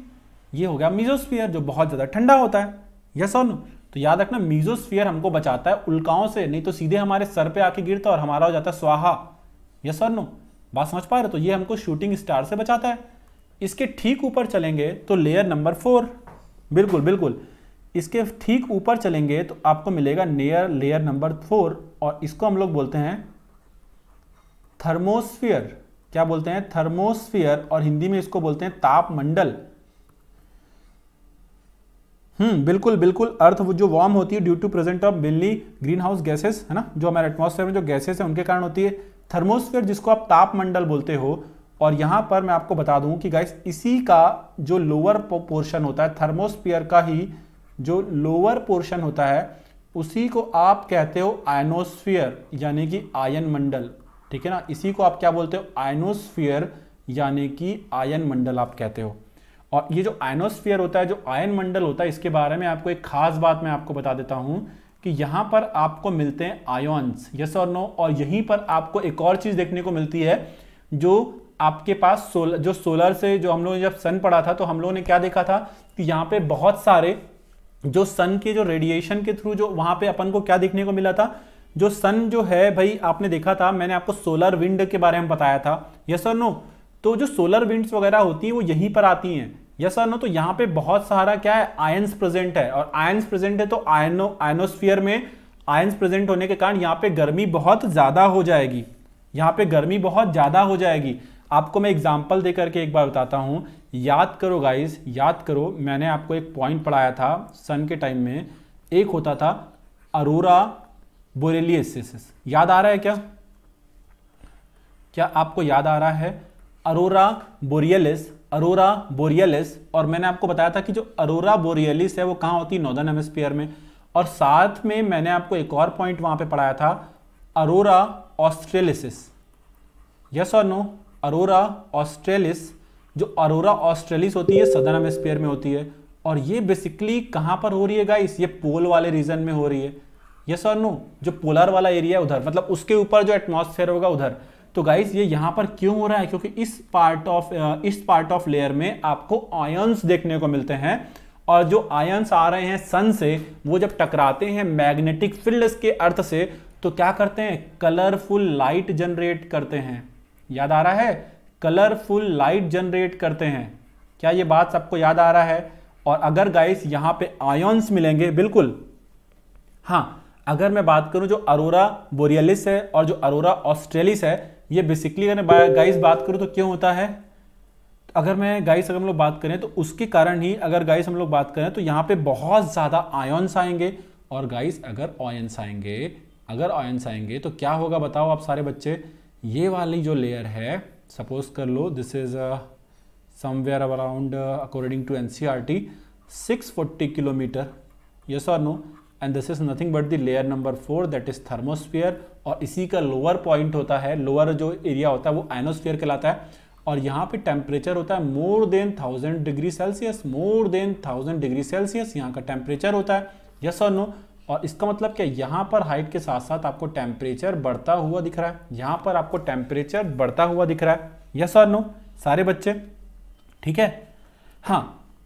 ये हो गया मिजोस्फियर जो बहुत ज़्यादा ठंडा होता है यस और नो तो याद रखना मीजोस्फियर हमको बचाता है उल्काओं से नहीं तो सीधे हमारे सर पे आके गिरता और हमारा हो जाता है स्वाहा यस सर नो बात समझ पा रहे तो ये हमको शूटिंग स्टार से बचाता है इसके ठीक ऊपर चलेंगे तो लेयर नंबर फोर बिल्कुल बिल्कुल इसके ठीक ऊपर चलेंगे तो आपको मिलेगा नेयर लेयर नंबर फोर और इसको हम लोग बोलते हैं थर्मोस्फियर क्या बोलते हैं थर्मोस्फियर और हिंदी में इसको बोलते हैं तापमंडल हम्म बिल्कुल बिल्कुल अर्थ जो वार्म होती है due to present of mainly green house gases है ना जो हमारे एटमोसफेयर में जो गैसेस है उनके कारण होती है थर्मोस्फेयर जिसको आप तापमंडल बोलते हो और यहां पर मैं आपको बता दूं कि गाइस इसी का जो लोअर पोर्शन होता है थर्मोस्फियर का ही जो लोअर पोर्शन होता है उसी को आप कहते हो आयनोस्फियर यानी कि आयन मंडल ठीक है ना इसी को आप क्या बोलते हो आयनोस्फियर यानी कि आयन मंडल आप कहते हो और ये जो आयनोस्फियर होता है जो आयन मंडल होता है इसके बारे में आपको एक खास बात मैं आपको बता देता हूं कि यहाँ पर आपको मिलते हैं आयोन्स यस और नो और यहीं पर आपको एक और चीज़ देखने को मिलती है जो आपके पास सोलर जो सोलर से जो हम लोगों ने जब सन पड़ा था तो हम लोगों ने क्या देखा था कि यहाँ पे बहुत सारे जो सन के जो रेडिएशन के थ्रू जो वहां पे अपन को क्या देखने को मिला था जो सन जो है भाई आपने देखा था मैंने आपको सोलर विंड के बारे में बताया था यस और नो तो जो सोलर विंड्स वगैरह होती हैं वो यहीं पर आती हैं यस सर नो तो यहाँ पे बहुत सारा क्या है आयन्स प्रेजेंट है और आयन्स प्रेजेंट है तो आयनो आयनोस्फियर में आयन्स प्रेजेंट होने के कारण यहाँ पे गर्मी बहुत ज़्यादा हो जाएगी यहाँ पे गर्मी बहुत ज़्यादा हो जाएगी आपको मैं एग्जाम्पल दे करके एक बार बताता हूँ याद करो गाइस याद करो मैंने आपको एक पॉइंट पढ़ाया था सन के टाइम में एक होता था अरोरा बोरेलियसिस याद आ रहा है क्या क्या आपको याद आ रहा है अरोरा बोरियलिस अरोरा बोरियलिस और मैंने आपको बताया था कि जो अरोरा बोरियलिस है वो कहाँ होती है नॉर्दर्न एमस्पियर में और साथ में मैंने आपको एक और पॉइंट वहाँ पे पढ़ाया था अरोरा ऑस्ट्रेलिसिस यस और नो अरोरा ऑस्ट्रेलिस जो अरोरा ऑस्ट्रेलिस होती है सदर्न एमस्पियर में होती है और ये बेसिकली कहाँ पर हो रही है गाइस ये पोल वाले रीजन में हो रही है यस और नो जो पोलर वाला एरिया है उधर मतलब उसके ऊपर जो एटमोसफेयर होगा उधर तो गाइस ये यहां पर क्यों हो रहा है क्योंकि इस पार्ट ऑफ इस पार्ट ऑफ लेयर में आपको आयंस देखने को मिलते हैं और जो आयंस आ रहे हैं सन से वो जब टकराते हैं मैग्नेटिक फील्ड के अर्थ से तो क्या करते हैं कलरफुल लाइट जनरेट करते हैं याद आ रहा है कलरफुल लाइट जनरेट करते हैं क्या ये बात सबको याद आ रहा है और अगर गाइस यहां पे आयंस मिलेंगे बिल्कुल हाँ अगर मैं बात करूं जो अरोरा बोरियलिस है और जो अरोरा ऑस्ट्रेलिस है ये बेसिकली अगर गाइस बात करूँ तो क्यों होता है अगर मैं गाइस अगर हम लोग बात करें तो उसके कारण ही अगर गाइस हम लोग बात करें तो यहाँ पे बहुत ज़्यादा आयन्स आएंगे और गाइस अगर ऑयंस आएंगे अगर ऑयंस आएंगे तो क्या होगा बताओ आप सारे बच्चे ये वाली जो लेयर है सपोज कर लो this is somewhere around according to N C R T six forty kilometre yes और no and this is nothing but the layer number four that is thermosphere और इसी का लोअर पॉइंट होता है lower जो area होता है वो आइनोस्फेयर कहलाता है और यहाँ पे टेम्परेचर होता है more than thousand degree Celsius more than thousand degree Celsius यहाँ का टेम्परेचर होता है यस और नो और इसका मतलब क्या यहाँ पर हाइट के साथ साथ आपको टेम्परेचर बढ़ता हुआ दिख रहा है यहाँ पर आपको टेम्परेचर बढ़ता हुआ दिख रहा है यस और नो सारे बच्चे ठीक है हाँ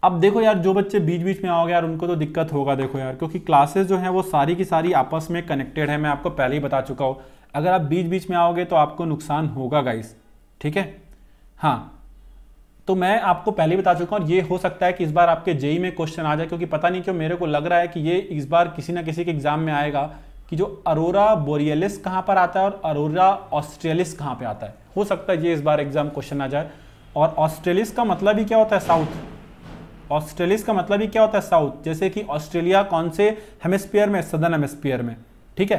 अब देखो यार जो बच्चे बीच बीच में आओगे यार उनको तो दिक्कत होगा देखो यार क्योंकि क्लासेस जो हैं वो सारी की सारी आपस में कनेक्टेड है मैं आपको पहले ही बता चुका हूँ अगर आप बीच बीच में आओगे तो आपको नुकसान होगा गाइस ठीक है हाँ तो मैं आपको पहले ही बता चुका हूँ और ये हो सकता है कि इस बार आपके जेई में क्वेश्चन आ जाए क्योंकि पता नहीं क्यों मेरे को लग रहा है कि ये इस बार किसी ना किसी के एग्जाम में आएगा कि जो अरोरा बोरियलिस कहाँ पर आता है और अरोरा ऑस्ट्रेलिस कहाँ पर आता है हो सकता है ये इस बार एग्जाम क्वेश्चन आ जाए और ऑस्ट्रेलिस का मतलब ही क्या होता है साउथ ऑस्ट्रेलिस का मतलब ही क्या होता है साउथ जैसे कि ऑस्ट्रेलिया कौन से हेमस्पियर में सदर्न हेमस्पियर में ठीक है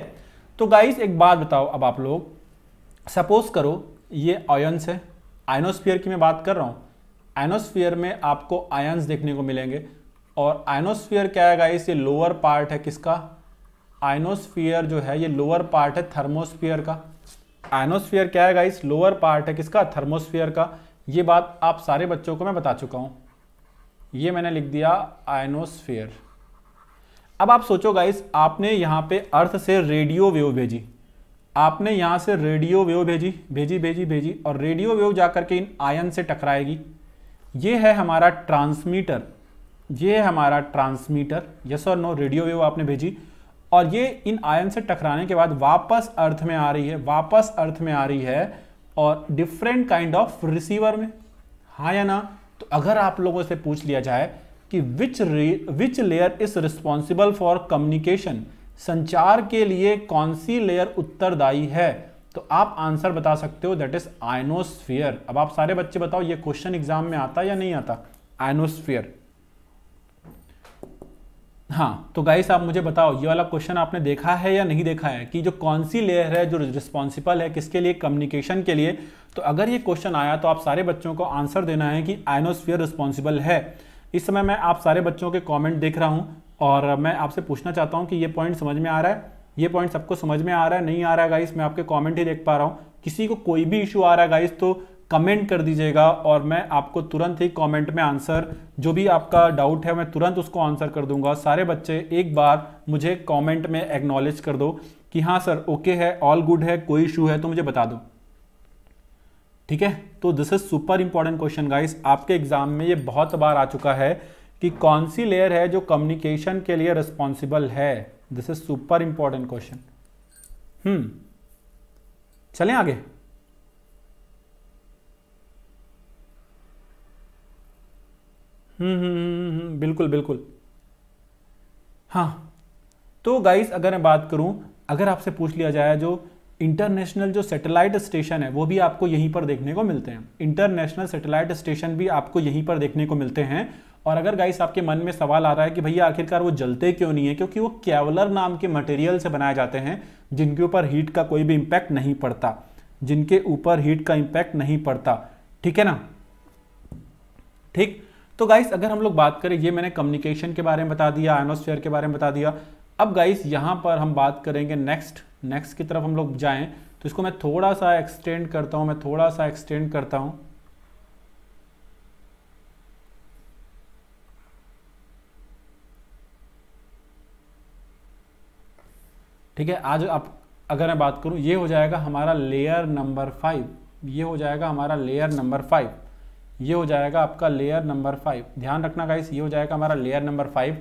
तो गाइस एक बात बताओ अब आप लोग सपोज करो ये आयन्स है आइनोस्फियर की मैं बात कर रहा हूँ आयनोस्फीयर में आपको आयन्स देखने को मिलेंगे और आइनोस्फियर क्या है गाइस ये लोअर पार्ट है किसका आइनोस्फियर जो है ये लोअर पार्ट है थर्मोस्फियर का आइनोस्फियर क्या है गाइस लोअर पार्ट है किसका थर्मोस्फियर का ये बात आप सारे बच्चों को मैं बता चुका हूँ ये मैंने लिख दिया आयनोस्फेयर अब आप सोचो गाइस आपने यहाँ पे अर्थ से रेडियो वेव भेजी आपने यहाँ से रेडियो वेव भेजी भेजी भेजी भेजी और रेडियो वेव जाकर के इन आयन से टकराएगी ये है हमारा ट्रांसमीटर ये है हमारा ट्रांसमीटर यस और नो रेडियो वेव आपने भेजी और ये इन आयन से टकराने के बाद वापस अर्थ में आ रही है वापस अर्थ में आ रही है और डिफरेंट काइंड ऑफ रिसीवर में हाँ या ना तो अगर आप लोगों से पूछ लिया जाए कि which which layer is responsible for communication संचार के लिए कौन सी लेयर उत्तरदायी है तो आप आंसर बता सकते हो दैट इज आइनोस्फियर अब आप सारे बच्चे बताओ ये क्वेश्चन एग्जाम में आता या नहीं आता आइनोस्फियर हाँ तो गाइस आप मुझे बताओ ये वाला क्वेश्चन आपने देखा है या नहीं देखा है कि जो कौन सी लेयर है जो रिस्पॉन्सिबल है किसके लिए कम्युनिकेशन के लिए तो अगर ये क्वेश्चन आया तो आप सारे बच्चों को आंसर देना है कि आयनोस्फियर रिस्पॉन्सिबल है इस समय मैं आप सारे बच्चों के कॉमेंट देख रहा हूँ और मैं आपसे पूछना चाहता हूँ कि ये पॉइंट समझ में आ रहा है ये पॉइंट सबको समझ में आ रहा है नहीं आ रहा है गाइस मैं आपके कॉमेंट ही देख पा रहा हूँ किसी को कोई भी इशू आ रहा है गाइस तो कमेंट कर दीजिएगा और मैं आपको तुरंत ही कमेंट में आंसर जो भी आपका डाउट है मैं तुरंत उसको आंसर कर दूंगा सारे बच्चे एक बार मुझे कमेंट में एक्नॉलेज कर दो कि हाँ सर ओके है ऑल गुड है कोई इशू है तो मुझे बता दो ठीक है तो this is super important question guys आपके एग्जाम में ये बहुत बार आ चुका है कि कौन सी लेयर है जो कम्युनिकेशन के लिए रिस्पॉन्सिबल है this is super important question hmm चले आगे हम्म हम्म बिल्कुल बिल्कुल हाँ तो गाइस अगर मैं बात करूं अगर आपसे पूछ लिया जाए जो इंटरनेशनल जो सैटेलाइट स्टेशन है वो भी आपको यहीं पर देखने को मिलते हैं इंटरनेशनल सैटेलाइट स्टेशन भी आपको यहीं पर देखने को मिलते हैं और अगर गाइस आपके मन में सवाल आ रहा है कि भैया आखिरकार वो जलते क्यों नहीं है क्योंकि वो कैवलर नाम के मटेरियल से बनाए जाते हैं जिनके ऊपर हीट का कोई भी इम्पैक्ट नहीं पड़ता जिनके ऊपर हीट का इम्पैक्ट नहीं पड़ता ठीक है ना ठीक तो गाइस अगर हम लोग बात करें ये मैंने कम्युनिकेशन के बारे में बता दिया एनोस्फेयर के बारे में बता दिया अब गाइस यहां पर हम बात करेंगे नेक्स्ट नेक्स्ट की तरफ हम लोग जाएं तो इसको मैं थोड़ा सा एक्सटेंड करता हूं मैं थोड़ा सा एक्सटेंड करता हूं ठीक है आज आप अगर मैं बात करूं ये हो जाएगा हमारा लेयर नंबर फाइव ये हो जाएगा हमारा लेयर नंबर फाइव ये हो जाएगा आपका लेयर नंबर फाइव ध्यान रखना गाइस ये हो जाएगा हमारा लेयर नंबर फाइव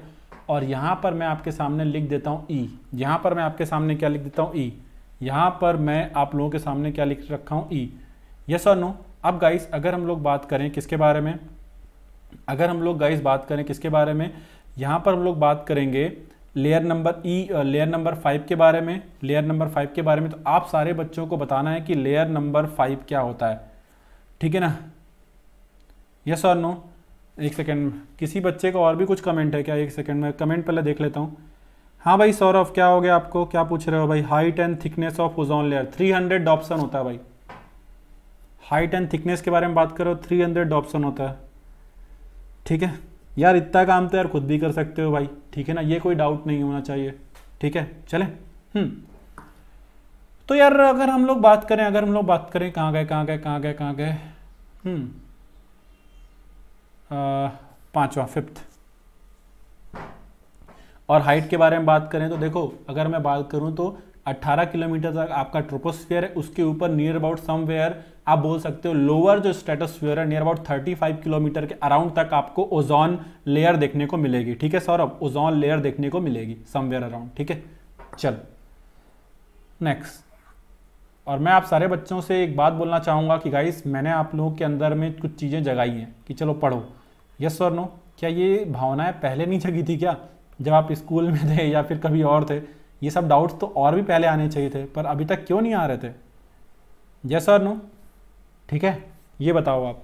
और यहाँ पर मैं आपके सामने लिख देता हूँ ई e। यहाँ पर मैं आपके सामने क्या लिख देता हूँ ई e। यहाँ पर मैं आप लोगों के सामने क्या लिख रखा हूँ ई यस और नो अब गाइस अगर हम लोग बात करें किसके बारे में अगर हम लोग गाइस बात करें किसके बारे में यहाँ पर हम लोग बात करेंगे layer number E layer number five के बारे में लेयर नंबर फाइव के बारे में तो आप सारे बच्चों को बताना है कि लेयर नंबर फाइव क्या होता है ठीक है ना यस और नो एक सेकेंड किसी बच्चे का और भी कुछ कमेंट है क्या एक सेकेंड में कमेंट पहले देख लेता हूँ हाँ भाई सौरभ क्या हो गया आपको क्या पूछ रहे हो भाई height and thickness of ozone layer 300 option होता है भाई हाइट एंड थिकनेस के बारे में बात करो 300 ऑप्शन होता है ठीक है यार इतना काम तो यार खुद भी कर सकते हो भाई ठीक है ना ये कोई डाउट नहीं होना चाहिए ठीक है चले हम्म तो यार अगर हम लोग बात करें अगर हम लोग बात करें कहाँ गए कहाँ गए कहाँ गए कहाँ गए हम्म पांचवा फिफ्थ और हाइट के बारे में बात करें तो देखो अगर मैं बात करूं तो 18 किलोमीटर तक आपका ट्रोपोस्फियर है उसके ऊपर नियर अबाउट समवेयर आप बोल सकते हो लोअर जो स्टेटोस्फियर है नियर अबाउट 35 किलोमीटर के अराउंड तक आपको ओजोन लेयर देखने को मिलेगी ठीक है सौरभ ओजोन लेयर देखने को मिलेगी समवेयर अराउंड ठीक है चल नेक्स्ट और मैं आप सारे बच्चों से एक बात बोलना चाहूँगा कि गाइस मैंने आप लोगों के अंदर में कुछ चीज़ें जगाई हैं कि चलो पढ़ो यस और नो क्या ये भावनाएं पहले नहीं जगी थी क्या जब आप स्कूल में थे या फिर कभी और थे ये सब डाउट्स तो और भी पहले आने चाहिए थे पर अभी तक क्यों नहीं आ रहे थे यस और नो ठीक है ये बताओ आप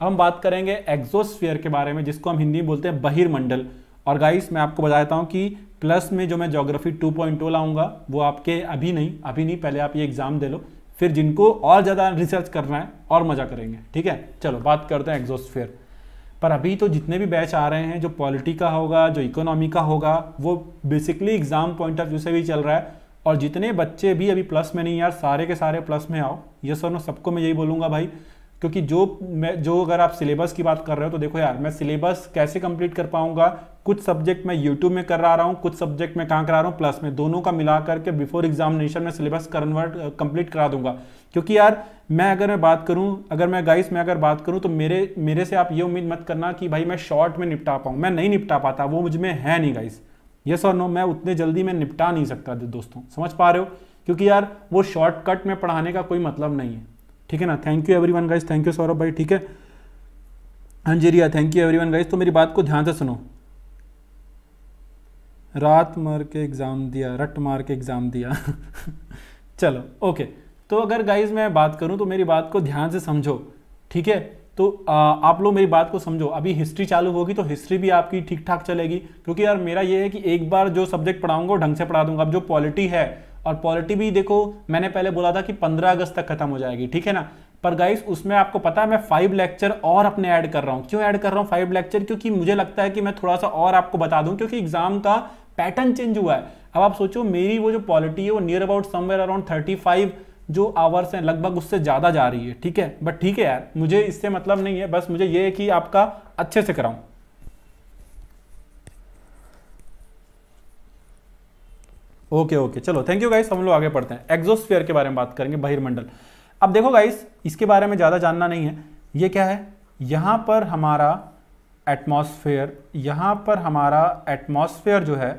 अब हम बात करेंगे एग्जोस्फियर के बारे में जिसको हम हिंदी में बोलते हैं बहिर्मंडल और गाइस मैं आपको बता देता हूँ कि प्लस में जो मैं जोग्राफी टू oh लाऊंगा वो आपके अभी नहीं अभी नहीं पहले आप ये एग्ज़ाम दे लो फिर जिनको और ज़्यादा रिसर्च करना है और मज़ा करेंगे ठीक है चलो बात करते हैं एग्जोस्फेयर पर अभी तो जितने भी बैच आ रहे हैं जो पॉलिटी का होगा जो इकोनॉमी का होगा वो basically exam point of view से भी चल रहा है और जितने बच्चे भी अभी प्लस में नहीं यार सारे के सारे प्लस में आओ ये सर सबको मैं यही बोलूँगा भाई क्योंकि जो मैं जो अगर आप सिलेबस की बात कर रहे हो तो देखो यार मैं सिलेबस कैसे कंप्लीट कर पाऊंगा कुछ सब्जेक्ट मैं यूट्यूब में करा रहा हूँ कुछ सब्जेक्ट मैं कहाँ करा रहा हूँ प्लस में दोनों का मिला करके बिफोर एग्जामिनेशन में सिलेबस कन्वर्ट कंप्लीट करा दूंगा क्योंकि यार मैं अगर मैं बात करूँ अगर मैं गाइस मैं अगर बात करूँ तो मेरे मेरे से आप ये उम्मीद मत करना कि भाई मैं शॉर्ट में निपटा पाऊँ मैं नहीं निपटा पाता वो मुझ में है नहीं गाइस यस और नो मैं उतने जल्दी में निपटा नहीं सकता दोस्तों समझ पा रहे हो क्योंकि यार वो शॉर्टकट में पढ़ाने का कोई मतलब नहीं है ठीक है ना thank you everyone guys thank you Saurabh भाई ठीक है अंजेरिया thank you everyone guys तो मेरी बात को ध्यान से सुनो रात मार के एग्ज़ाम दिया रट मार के एग्ज़ाम दिया चलो ओके तो अगर गाइज मैं बात करूं तो मेरी बात को ध्यान से समझो ठीक है तो आ, आप लोग मेरी बात को समझो अभी हिस्ट्री चालू होगी तो हिस्ट्री भी आपकी ठीक ठाक चलेगी क्योंकि यार मेरा ये है कि एक बार जो सब्जेक्ट पढ़ाऊंगा ढंग से पढ़ा दूंगा अब जो पॉलिटी है और पॉलिटी भी देखो मैंने पहले बोला था कि 15 अगस्त तक खत्म हो जाएगी ठीक है ना पर गाइस उसमें आपको पता है मैं फाइव लेक्चर और अपने ऐड कर रहा हूँ क्यों ऐड कर रहा हूँ फाइव लेक्चर क्योंकि मुझे लगता है कि मैं थोड़ा सा और आपको बता दूं क्योंकि एग्जाम का पैटर्न चेंज हुआ है अब आप सोचो मेरी वो जो पॉलिटी है वो near about somewhere around thirty five जो आवर्स हैं लगभग उससे ज़्यादा जा रही है ठीक है बट ठीक है यार मुझे इससे मतलब नहीं है बस मुझे ये है कि आपका अच्छे से कराऊँ ओके ओके चलो थैंक यू गाइस हम लोग आगे पढ़ते हैं एक्जोस्फियर के बारे में बात करेंगे बहिर्मंडल अब देखो गाइस इसके बारे में ज़्यादा जानना नहीं है ये क्या है यहाँ पर हमारा एटमॉस्फेयर यहाँ पर हमारा एटमॉस्फेयर जो है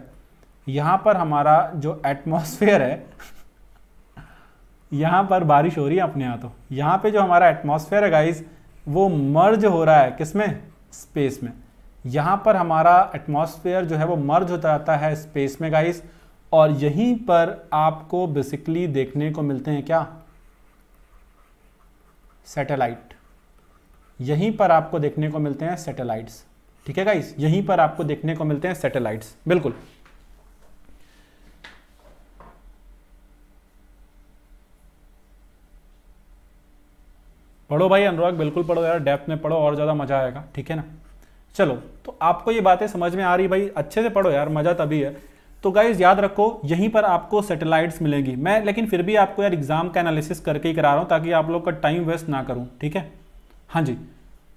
यहाँ पर हमारा जो एटमॉस्फेयर है यहाँ पर बारिश हो रही है अपने यहाँ तो यहाँ पे जो हमारा एटमॉस्फेयर है गाइस वो मर्ज हो रहा है किस में स्पेस में यहाँ पर हमारा एटमॉस्फेयर जो है वो मर्ज होता जाता है स्पेस में गाइस और यहीं पर आपको बेसिकली देखने को मिलते हैं क्या सैटेलाइट यहीं पर आपको देखने को मिलते हैं सैटेलाइट्स ठीक है गाइस यहीं पर आपको देखने को मिलते हैं सैटेलाइट्स बिल्कुल पढ़ो भाई अनुराग बिल्कुल पढ़ो यार डेप्थ में पढ़ो और ज़्यादा मज़ा आएगा ठीक है ना चलो तो आपको ये बातें समझ में आ रही भाई अच्छे से पढ़ो यार मज़ा तभी है तो गाइज याद रखो यहीं पर आपको सेटेलाइट्स मिलेंगी मैं लेकिन फिर भी आपको यार एग्जाम का एनालिसिस करके ही करा रहा हूं ताकि आप लोग का टाइम वेस्ट ना करूं ठीक है हाँ जी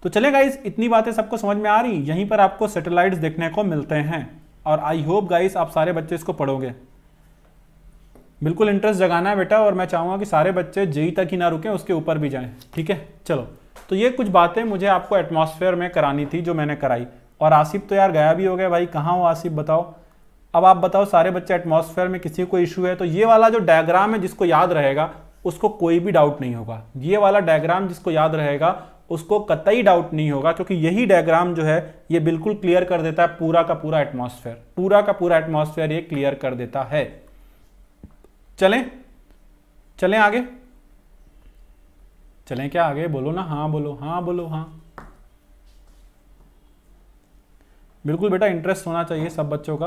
तो चले गाइज इतनी बातें सबको समझ में आ रही यहीं पर आपको सेटेलाइट देखने को मिलते हैं और आई होप गाइज आप सारे बच्चे इसको पढ़ोगे बिल्कुल इंटरेस्ट जगाना है बेटा और मैं चाहूंगा कि सारे बच्चे जेई तक ही ना रुकें उसके ऊपर भी जाएं ठीक है चलो तो ये कुछ बातें मुझे आपको एटमॉस्फेयर में करानी थी जो मैंने कराई और आसिफ तो यार गया भी हो गया भाई कहाँ हो आसिफ बताओ अब आप बताओ सारे बच्चे एटमॉस्फेयर में किसी को इशू है तो ये वाला जो डायग्राम है जिसको याद रहेगा उसको कोई भी डाउट नहीं होगा ये वाला डायग्राम जिसको याद रहेगा उसको कतई डाउट नहीं होगा क्योंकि यही डायग्राम जो है ये बिल्कुल क्लियर कर देता है पूरा का पूरा एटमॉस्फेयर पूरा का पूरा एटमॉस्फेयर ये क्लियर कर देता है चलें चलें आगे चलें क्या आगे बोलो ना हाँ बोलो हाँ बोलो हाँ बिल्कुल बेटा इंटरेस्ट होना चाहिए सब बच्चों का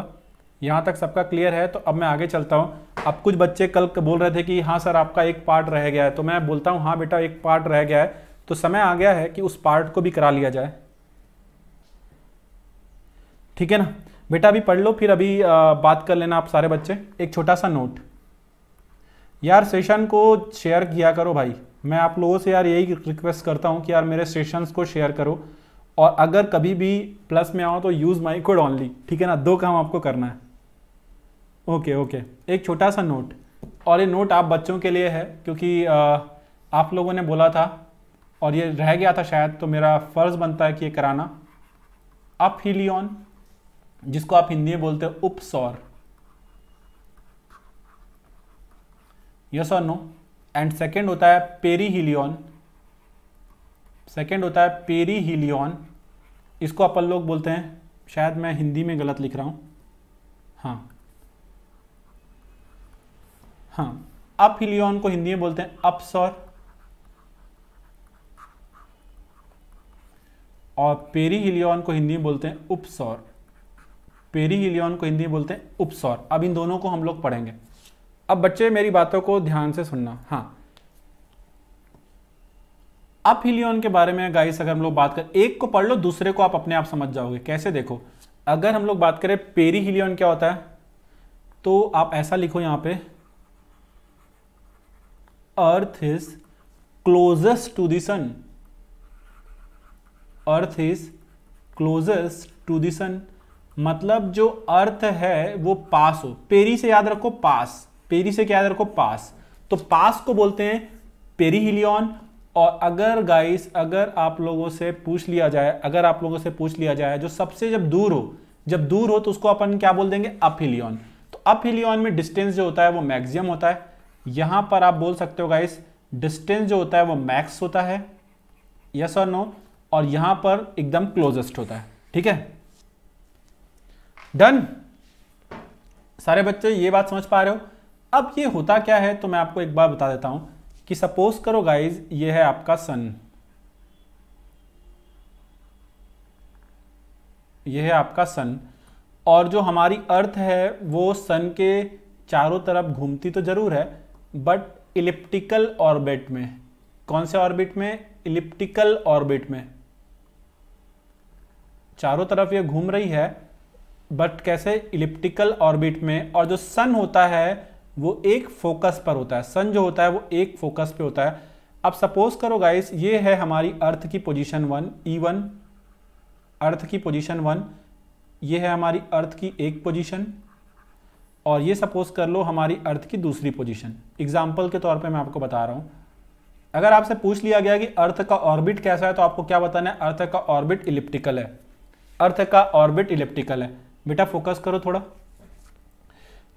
यहाँ तक सबका क्लियर है तो अब मैं आगे चलता हूँ अब कुछ बच्चे कल बोल रहे थे कि हाँ सर आपका एक पार्ट रह गया है तो मैं बोलता हूँ हाँ बेटा एक पार्ट रह गया है तो समय आ गया है कि उस पार्ट को भी करा लिया जाए ठीक है ना बेटा अभी पढ़ लो फिर अभी आ, बात कर लेना आप सारे बच्चे एक छोटा सा नोट यार सेशन को शेयर किया करो भाई मैं आप लोगों से यार यही रिक्वेस्ट करता हूँ कि यार मेरे सेशंस को शेयर करो और अगर कभी भी प्लस में आओ तो यूज़ माई कोड ऑनली ठीक है ना दो काम आपको करना है ओके ओके एक छोटा सा नोट और ये नोट आप बच्चों के लिए है क्योंकि आप लोगों ने बोला था और ये रह गया था शायद तो मेरा फ़र्ज़ बनता है कि ये कराना अप हिलियन जिसको आप हिंदी में बोलते उप उपसौर यस और नो एंड सेकेंड होता है पेरी हिलियन सेकेंड होता है पेरी हिलियन इसको अपन लोग बोलते हैं शायद मैं हिंदी में गलत लिख रहा हूँ हाँ हाँ अपहिलियन को हिंदी में बोलते हैं अपसौर और पेरीहिलियन को हिंदी में बोलते हैं उपसौर पेरीहिलियन को हिंदी में बोलते हैं उपसौर अब इन दोनों को हम लोग पढ़ेंगे अब बच्चे मेरी बातों को ध्यान से सुनना हाँ अपहिलियन के बारे में गाइस अगर हम लोग बात कर एक को पढ़ लो दूसरे को आप अपने आप समझ जाओगे कैसे देखो अगर हम लोग बात करें पेरीहिलियन क्या होता है तो आप ऐसा लिखो यहां पे earth is closest to the earth is closest to the sun मतलब जो अर्थ है वो पास हो पेरी से याद रखो पास पेरी से क्या याद रखो पास तो पास को बोलते हैं पेरी और अगर गाइस अगर आप लोगों से पूछ लिया जाए अगर आप लोगों से पूछ लिया जाए जो सबसे जब दूर हो जब दूर हो तो उसको अपन क्या बोल देंगे अपहिलियन तो अपहिलियन में डिस्टेंस जो होता है वो मैक्सिमम होता है यहां पर आप बोल सकते हो गाइस डिस्टेंस जो होता है वो मैक्स होता है यस और नो और यहां पर एकदम क्लोजेस्ट होता है ठीक है डन सारे बच्चे ये बात समझ पा रहे हो अब ये होता क्या है तो मैं आपको एक बार बता देता हूं कि सपोज करो गाइज ये है आपका सन ये है आपका सन और जो हमारी अर्थ है वो सन के चारों तरफ घूमती तो जरूर है बट इलिप्टिकल ऑर्बिट में कौन से ऑर्बिट में इलिप्टिकल ऑर्बिट में चारों तरफ ये घूम रही है बट कैसे इलिप्टिकल ऑर्बिट में और जो सन होता है वो एक फोकस पर होता है सन जो होता है वो एक फोकस पे होता है अब सपोज करो गाइस ये है हमारी अर्थ की position one E one earth की पोजीशन वन ये है हमारी अर्थ की एक पोजीशन और ये सपोज कर लो हमारी अर्थ की दूसरी पोजीशन एग्जाम्पल के तौर पे मैं आपको बता रहा हूँ अगर आपसे पूछ लिया गया कि अर्थ का ऑर्बिट कैसा है तो आपको क्या बताना है अर्थ का ऑर्बिट इलिप्टिकल है अर्थ का ऑर्बिट इलिप्टिकल है बेटा फोकस करो थोड़ा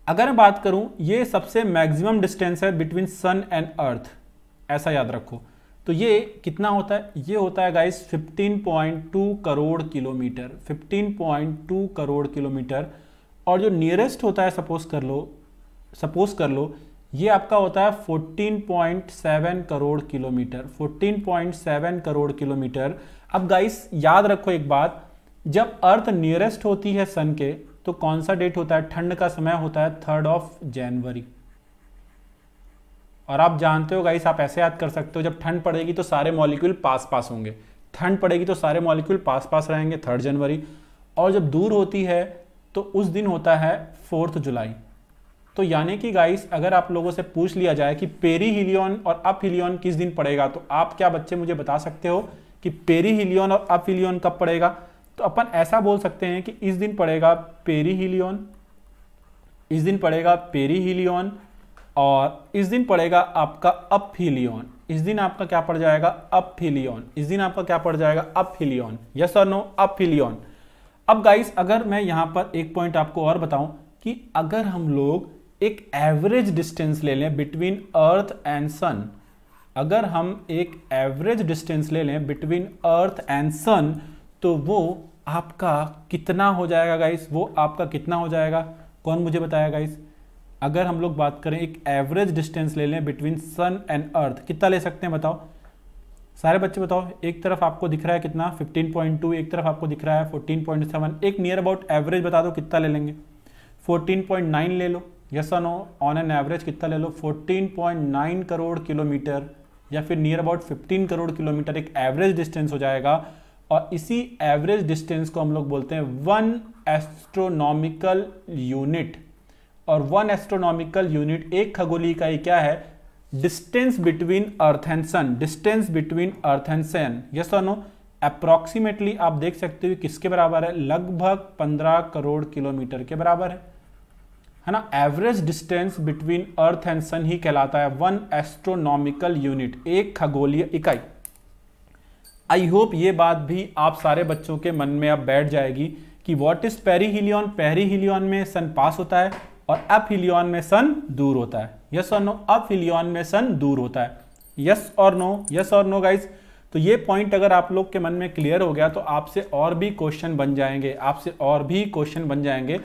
अगर मैं बात करूं ये सबसे मैक्सिमम डिस्टेंस है बिटवीन सन एंड अर्थ ऐसा याद रखो तो ये कितना होता है ये होता है guys 15.2 crore kilometre 15.2 crore kilometre और जो नियरेस्ट होता है सपोज कर लो सपोज कर लो ये आपका होता है 14.7 करोड़ किलोमीटर 14.7 करोड़ किलोमीटर अब गाइस याद रखो एक बात जब अर्थ नियरेस्ट होती है सन के तो कौन सा डेट होता है ठंड का समय होता है थर्ड ऑफ जनवरी और आप जानते हो गाइस आप ऐसे याद कर सकते हो जब ठंड पड़ेगी तो सारे मॉलिक्यूल पास पास होंगे ठंड पड़ेगी तो सारे मॉलिक्यूल पास पास रहेंगे थर्ड जनवरी और जब दूर होती है तो उस दिन होता है फोर्थ जुलाई तो यानी कि गाइस अगर आप लोगों से पूछ लिया जाए कि पेरी हिलियन और अप हिलियन किस दिन पड़ेगा तो आप क्या बच्चे मुझे बता सकते हो कि पेरी हिलियन और अप हिलियन कब पड़ेगा तो अपन ऐसा बोल सकते हैं कि इस दिन पड़ेगा पेरी हिलियन इस दिन पड़ेगा पेरी हिलियन और इस दिन पड़ेगा आपका अप हिलियन इस दिन आपका क्या पड़ जाएगा अप हिलियन इस दिन आपका क्या पड़ जाएगा अप हिलियन यस और नो अप हिलियन अब गाइस अगर मैं यहाँ पर एक पॉइंट आपको और बताऊं कि अगर हम लोग एक एवरेज डिस्टेंस ले लें बिटवीन अर्थ एंड सन अगर हम एक एवरेज डिस्टेंस ले लें बिटवीन अर्थ एंड सन तो वो आपका कितना हो जाएगा गाइस वो आपका कितना हो जाएगा कौन मुझे बताया गाइस अगर हम लोग बात करें एक एवरेज डिस्टेंस ले लें बिटवीन सन एंड अर्थ कितना ले सकते हैं बताओ सारे बच्चे बताओ एक तरफ आपको दिख रहा है कितना 15.2 एक तरफ आपको दिख रहा है 14.7 एक नियर अबाउट एवरेज बता दो कितना ले लेंगे 14.9 ले लो yes no on an average कितना ले लो 14.9 करोड़ किलोमीटर या फिर नियर अबाउट 15 करोड़ किलोमीटर एक एवरेज डिस्टेंस हो जाएगा और इसी एवरेज डिस्टेंस को हम लोग बोलते हैं वन एस्ट्रोनॉमिकल यूनिट और वन एस्ट्रोनॉमिकल यूनिट एक खगोली का ही क्या है distance between earth and sun distance between earth and sun yes और नो आप देख सकते हो किसके बराबर है लगभग 15 करोड़ किलोमीटर के बराबर है है ना average distance between earth and sun ही कहलाता है वन एस्ट्रोनॉमिकल यूनिट एक खगोलीय इकाई आई होप ये बात भी आप सारे बच्चों के मन में अब बैठ जाएगी कि what is perihelion perihelion में सन पास होता है और अप हिलियन में सन दूर होता है यस और नो अब सन दूर होता है यस और नो यस और नो गाइज तो ये पॉइंट अगर आप लोग के मन में क्लियर हो गया तो आपसे और भी क्वेश्चन बन जाएंगे आपसे और भी क्वेश्चन बन जाएंगे